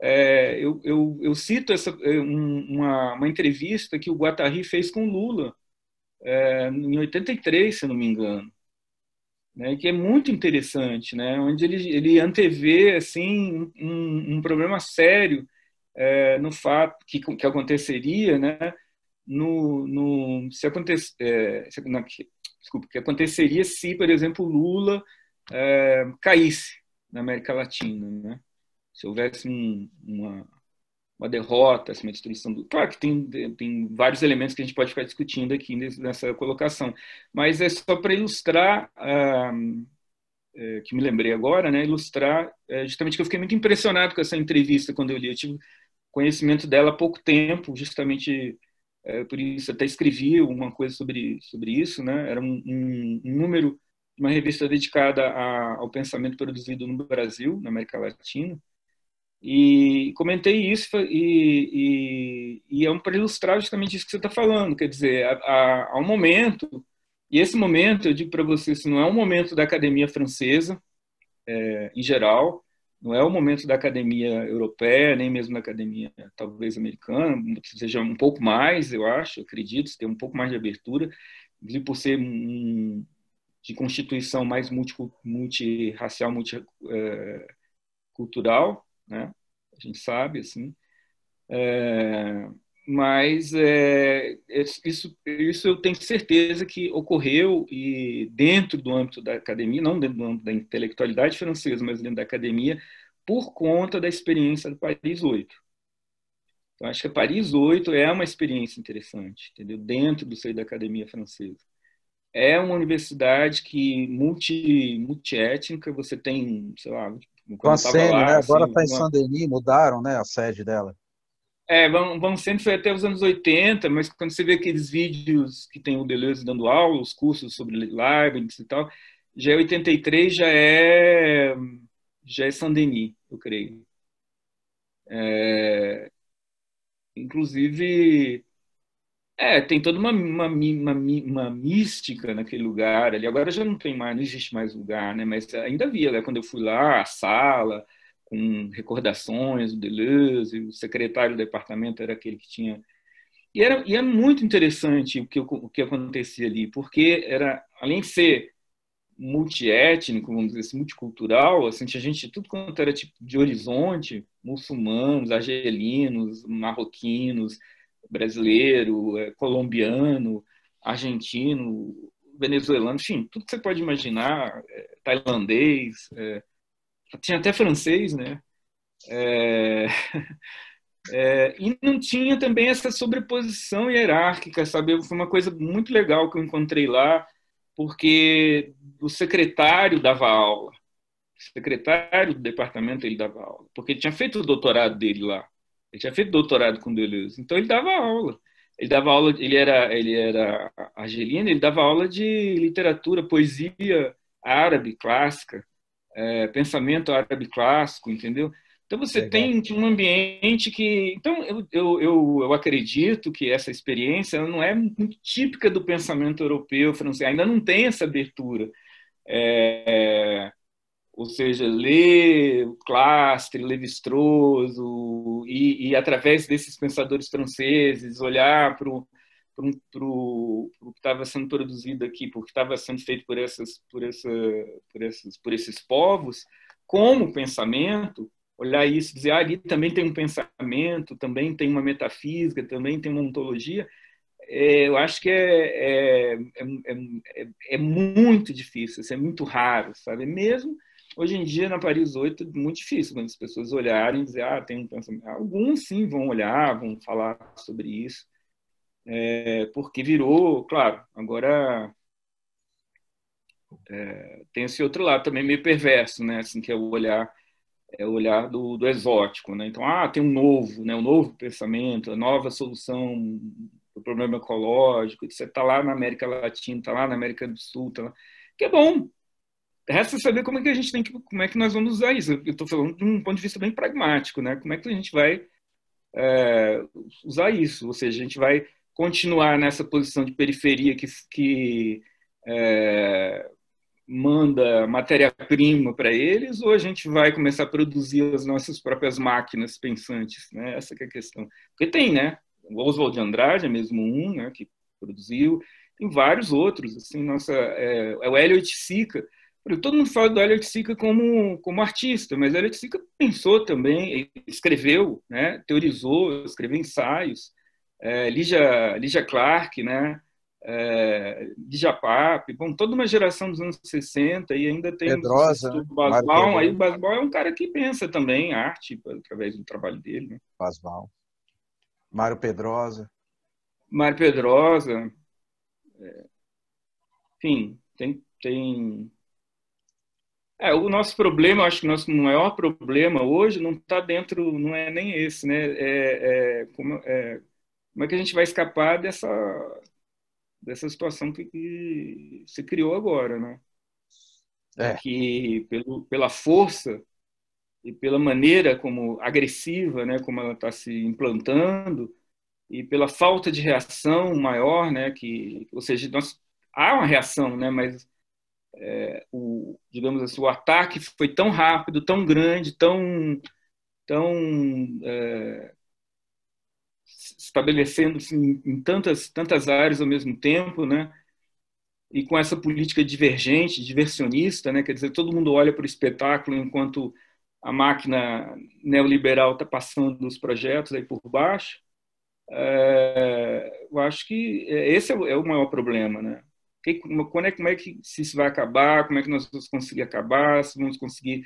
é, eu, eu, eu, cito essa, é, uma, uma, entrevista que o Guattari fez com Lula, é, em 83, se não me engano, né, que é muito interessante, né, onde ele, ele antevê assim, um, um problema sério é, no fato que, que aconteceria né, no, no, se acontecer, é, se, que, desculpa, que aconteceria se, por exemplo, Lula é, caísse na América Latina. Né? se houvesse um, uma, uma derrota, assim, uma destruição do. Claro que tem, tem vários elementos que a gente pode ficar discutindo aqui nessa colocação, mas é só para ilustrar, ah, é, que me lembrei agora, né, ilustrar é, justamente que eu fiquei muito impressionado com essa entrevista quando eu li. Eu tive conhecimento dela há pouco tempo, justamente é, por isso até escrevi uma coisa sobre, sobre isso, né? Era um, um, um número, uma revista dedicada a, ao pensamento produzido no Brasil, na América Latina, e comentei isso e, e, e é um para ilustrar justamente isso que você está falando, quer dizer, há, há um momento, e esse momento, eu digo para você, não é um momento da academia francesa, é, em geral, não é o momento da academia europeia, nem mesmo da academia talvez americana, seja um pouco mais, eu acho, acredito, tem um pouco mais de abertura, inclusive por ser um, de constituição mais multi, multirracial, é, multicultural, né? A gente sabe, assim. É, mas é, é, isso, isso eu tenho certeza que ocorreu e dentro do âmbito da academia, não dentro do âmbito da intelectualidade francesa, mas dentro da academia, por conta da experiência do Paris 8. Então, acho que a Paris 8 é uma experiência interessante, entendeu? Dentro do seio da academia francesa. É uma universidade que multi, multiétnica, você tem, sei lá, Vancene, né? Agora está assim, tá em São Denis, mudaram né, a sede dela. É, Vancene foi até os anos 80, mas quando você vê aqueles vídeos que tem o Deleuze dando aula, os cursos sobre Leibniz e tal, já é 83, já é, já é Saint Denis, eu creio. É, inclusive, é, tem toda uma, uma, uma, uma, mística naquele lugar ali. Agora já não tem mais, não existe mais lugar, né? Mas ainda havia, né? quando eu fui lá, a sala com recordações o Deleuze, o secretário do departamento era aquele que tinha... E era, e é muito interessante o que, o que acontecia ali, porque era, além de ser multiétnico, vamos dizer assim, multicultural, assim, tinha gente tudo quanto era tipo de horizonte, muçulmanos, argelinos, marroquinos, brasileiro, é, colombiano, argentino, venezuelano, enfim, tudo que você pode imaginar, é, tailandês, é, tinha até francês, né? É, é, e não tinha também essa sobreposição hierárquica, sabe? Foi uma coisa muito legal que eu encontrei lá, porque o secretário dava aula. O secretário do departamento ele dava aula, porque ele tinha feito o doutorado dele lá. Ele tinha feito doutorado com Deleuze. Então ele dava aula. Ele dava aula, ele era, ele era argelino, ele dava aula de literatura, poesia árabe clássica, é, pensamento árabe clássico, entendeu? Então você tem um ambiente que, então eu, eu, eu, eu acredito que essa experiência não é muito típica do pensamento europeu, francês. Ainda não tem essa abertura. É, ou seja, ler Clastre, Levi-Strauss, e, e, através desses pensadores franceses, olhar para o que estava sendo produzido aqui, porque estava sendo feito por, essas, por, essa, por, essas, por esses povos, como pensamento, olhar isso, dizer, ah, ali também tem um pensamento, também tem uma metafísica, também tem uma ontologia, eu acho que é, é, é, é, muito difícil, é muito raro, sabe? Mesmo Hoje em dia, na Paris 8, é muito difícil quando as pessoas olharem e dizer, ah, tem um pensamento. Alguns sim vão olhar, vão falar sobre isso, é, porque virou, claro, agora é, tem esse outro lado também meio perverso, né? Assim, que é o olhar, é o olhar do, do exótico, né? Então, ah, tem um novo, né? Um novo pensamento, a nova solução do problema ecológico, você está lá na América Latina, está lá na América do Sul, tá lá... que é bom, resta saber como é que a gente tem que, como é que nós vamos usar isso. Eu estou falando de um ponto de vista bem pragmático, né? Como é que a gente vai é, usar isso? Ou seja, a gente vai continuar nessa posição de periferia que, que é, manda matéria-prima para eles, ou a gente vai começar a produzir as nossas próprias máquinas pensantes, né? Essa é a questão. Porque tem, né? O Oswald de Andrade é mesmo um, né? Que produziu. Tem vários outros, assim, nossa... É, é o Elliot Sica, Todo mundo fala do Elliot Sica como, como artista, mas Elliot Sica pensou também, escreveu, né, teorizou, escreveu ensaios. É, Lígia, Clark, né, é, Lígia Pape, bom, toda uma geração dos anos 60 e ainda tem Pedrosa, o Basbaum. Aí o Basbaum é um cara que pensa também arte através do trabalho dele. Né? Basbaum. Mário Pedrosa. Mário Pedrosa. É, enfim, tem, tem é, o nosso problema, acho que o nosso maior problema hoje não está dentro, não é nem esse, né? É, é, como, é, como, é, que a gente vai escapar dessa, dessa situação que, que se criou agora, né? É. Que pelo, pela força e pela maneira como agressiva, né, como ela está se implantando e pela falta de reação maior, né, que, ou seja, nós, há uma reação, né, mas é, o, digamos assim, o ataque foi tão rápido, tão grande, tão, tão é, estabelecendo-se em, assim, em tantas, tantas áreas ao mesmo tempo, né? E com essa política divergente, diversionista, né? Quer dizer, todo mundo olha para o espetáculo enquanto a máquina neoliberal está passando os projetos aí por baixo. É, eu acho que esse é o, é o maior problema, né? Que, quando é, como é que se isso vai acabar? Como é que nós vamos conseguir acabar? Se vamos conseguir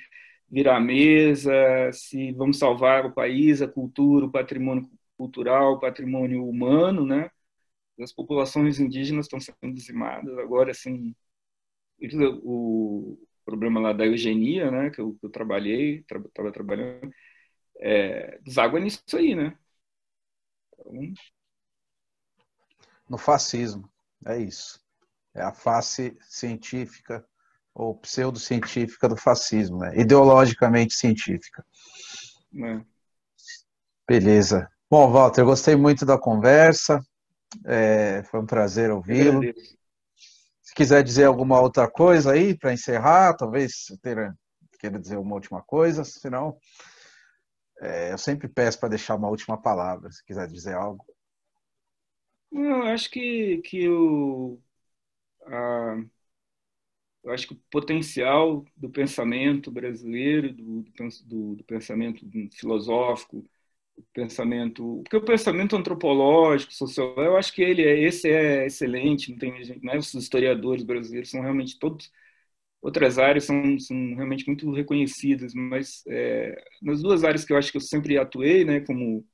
virar a mesa? Se vamos salvar o país, a cultura, o patrimônio cultural, o patrimônio humano, né? As populações indígenas estão sendo dizimadas agora, assim. O problema lá da eugenia, né? Que eu, que eu trabalhei, estava tra trabalhando. É, deságua nisso aí, né? Então... No fascismo, é isso. É a face científica ou pseudocientífica do fascismo, né? ideologicamente científica. É. Beleza. Bom, Walter, eu gostei muito da conversa. É, foi um prazer ouvi-lo. Se quiser dizer alguma outra coisa aí para encerrar, talvez ter, queira dizer uma última coisa, senão é, eu sempre peço para deixar uma última palavra, se quiser dizer algo. Não, acho que, que o a, ah, eu acho que o potencial do pensamento brasileiro, do, do, do pensamento filosófico, o pensamento, porque o pensamento antropológico, social, eu acho que ele é, esse é excelente, não tem, né, os historiadores brasileiros são realmente todos outras áreas são, são realmente muito reconhecidas, mas é, nas duas áreas que eu acho que eu sempre atuei, né, como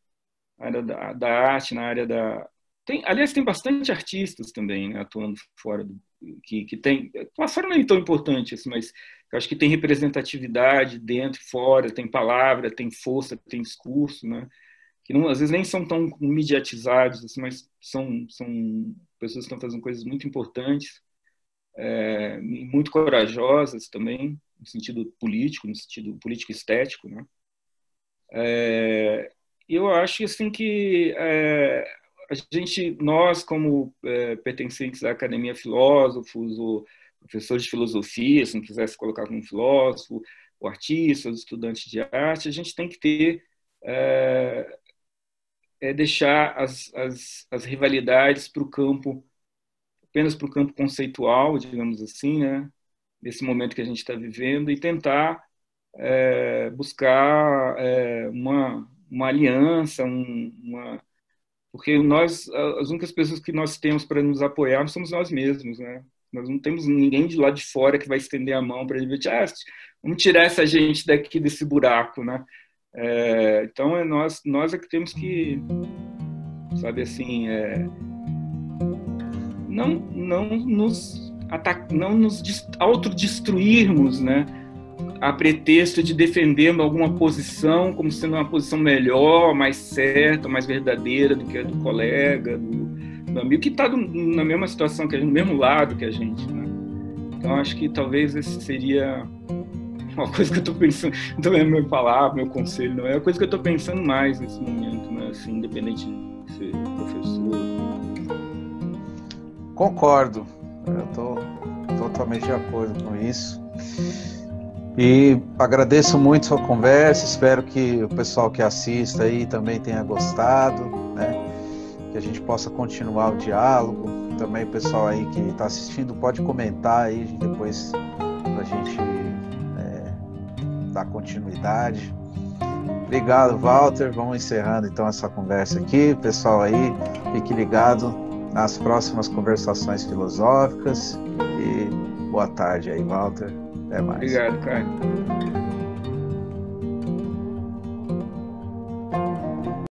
área da, da arte, na área da, tem, aliás, tem bastante artistas também né, atuando fora do, que, que tem passaram nem é tão importante assim, mas acho que tem representatividade dentro, fora, tem palavra, tem força, tem discurso, né? Que não, às vezes nem são tão mediatizados, assim, mas são são pessoas que estão fazendo coisas muito importantes, é, muito corajosas também no sentido político, no sentido político estético, né? É, eu acho assim que é, a gente, nós como é, pertencentes à academia filósofos, ou professores de filosofia, se não quisesse colocar como filósofo, ou artistas, estudantes de arte, a gente tem que ter é, é deixar as, as, as rivalidades para o campo apenas para o campo conceitual, digamos assim, né? Nesse momento que a gente está vivendo e tentar é, buscar é, uma, uma aliança, um, uma, porque nós, as únicas pessoas que nós temos para nos apoiar somos nós mesmos, né? Nós não temos ninguém de lá de fora que vai estender a mão para ele ah, vamos tirar essa gente daqui desse buraco, né? É, então é nós, nós é que temos que, sabe assim, é, não, não nos ataca, não nos autodestruirmos, né? a pretexto de defendendo alguma posição como sendo uma posição melhor, mais certa, mais verdadeira do que a do colega, do, do amigo, que está na mesma situação que a gente, no mesmo lado que a gente. Né? Então acho que talvez esse seria uma coisa que eu estou pensando, não é lembro meu palavra, meu conselho, não é a coisa que eu estou pensando mais nesse momento, né? assim, independente de ser professor. Concordo, eu estou totalmente de acordo com isso. E agradeço muito sua conversa, espero que o pessoal que assista aí também tenha gostado, né? Que a gente possa continuar o diálogo. Também o pessoal aí que está assistindo pode comentar aí depois para a gente é, dar continuidade. Obrigado, Walter. Vamos encerrando então essa conversa aqui. Pessoal aí, fique ligado nas próximas conversações filosóficas e boa tarde aí, Walter. Até mais. Obrigado, cara.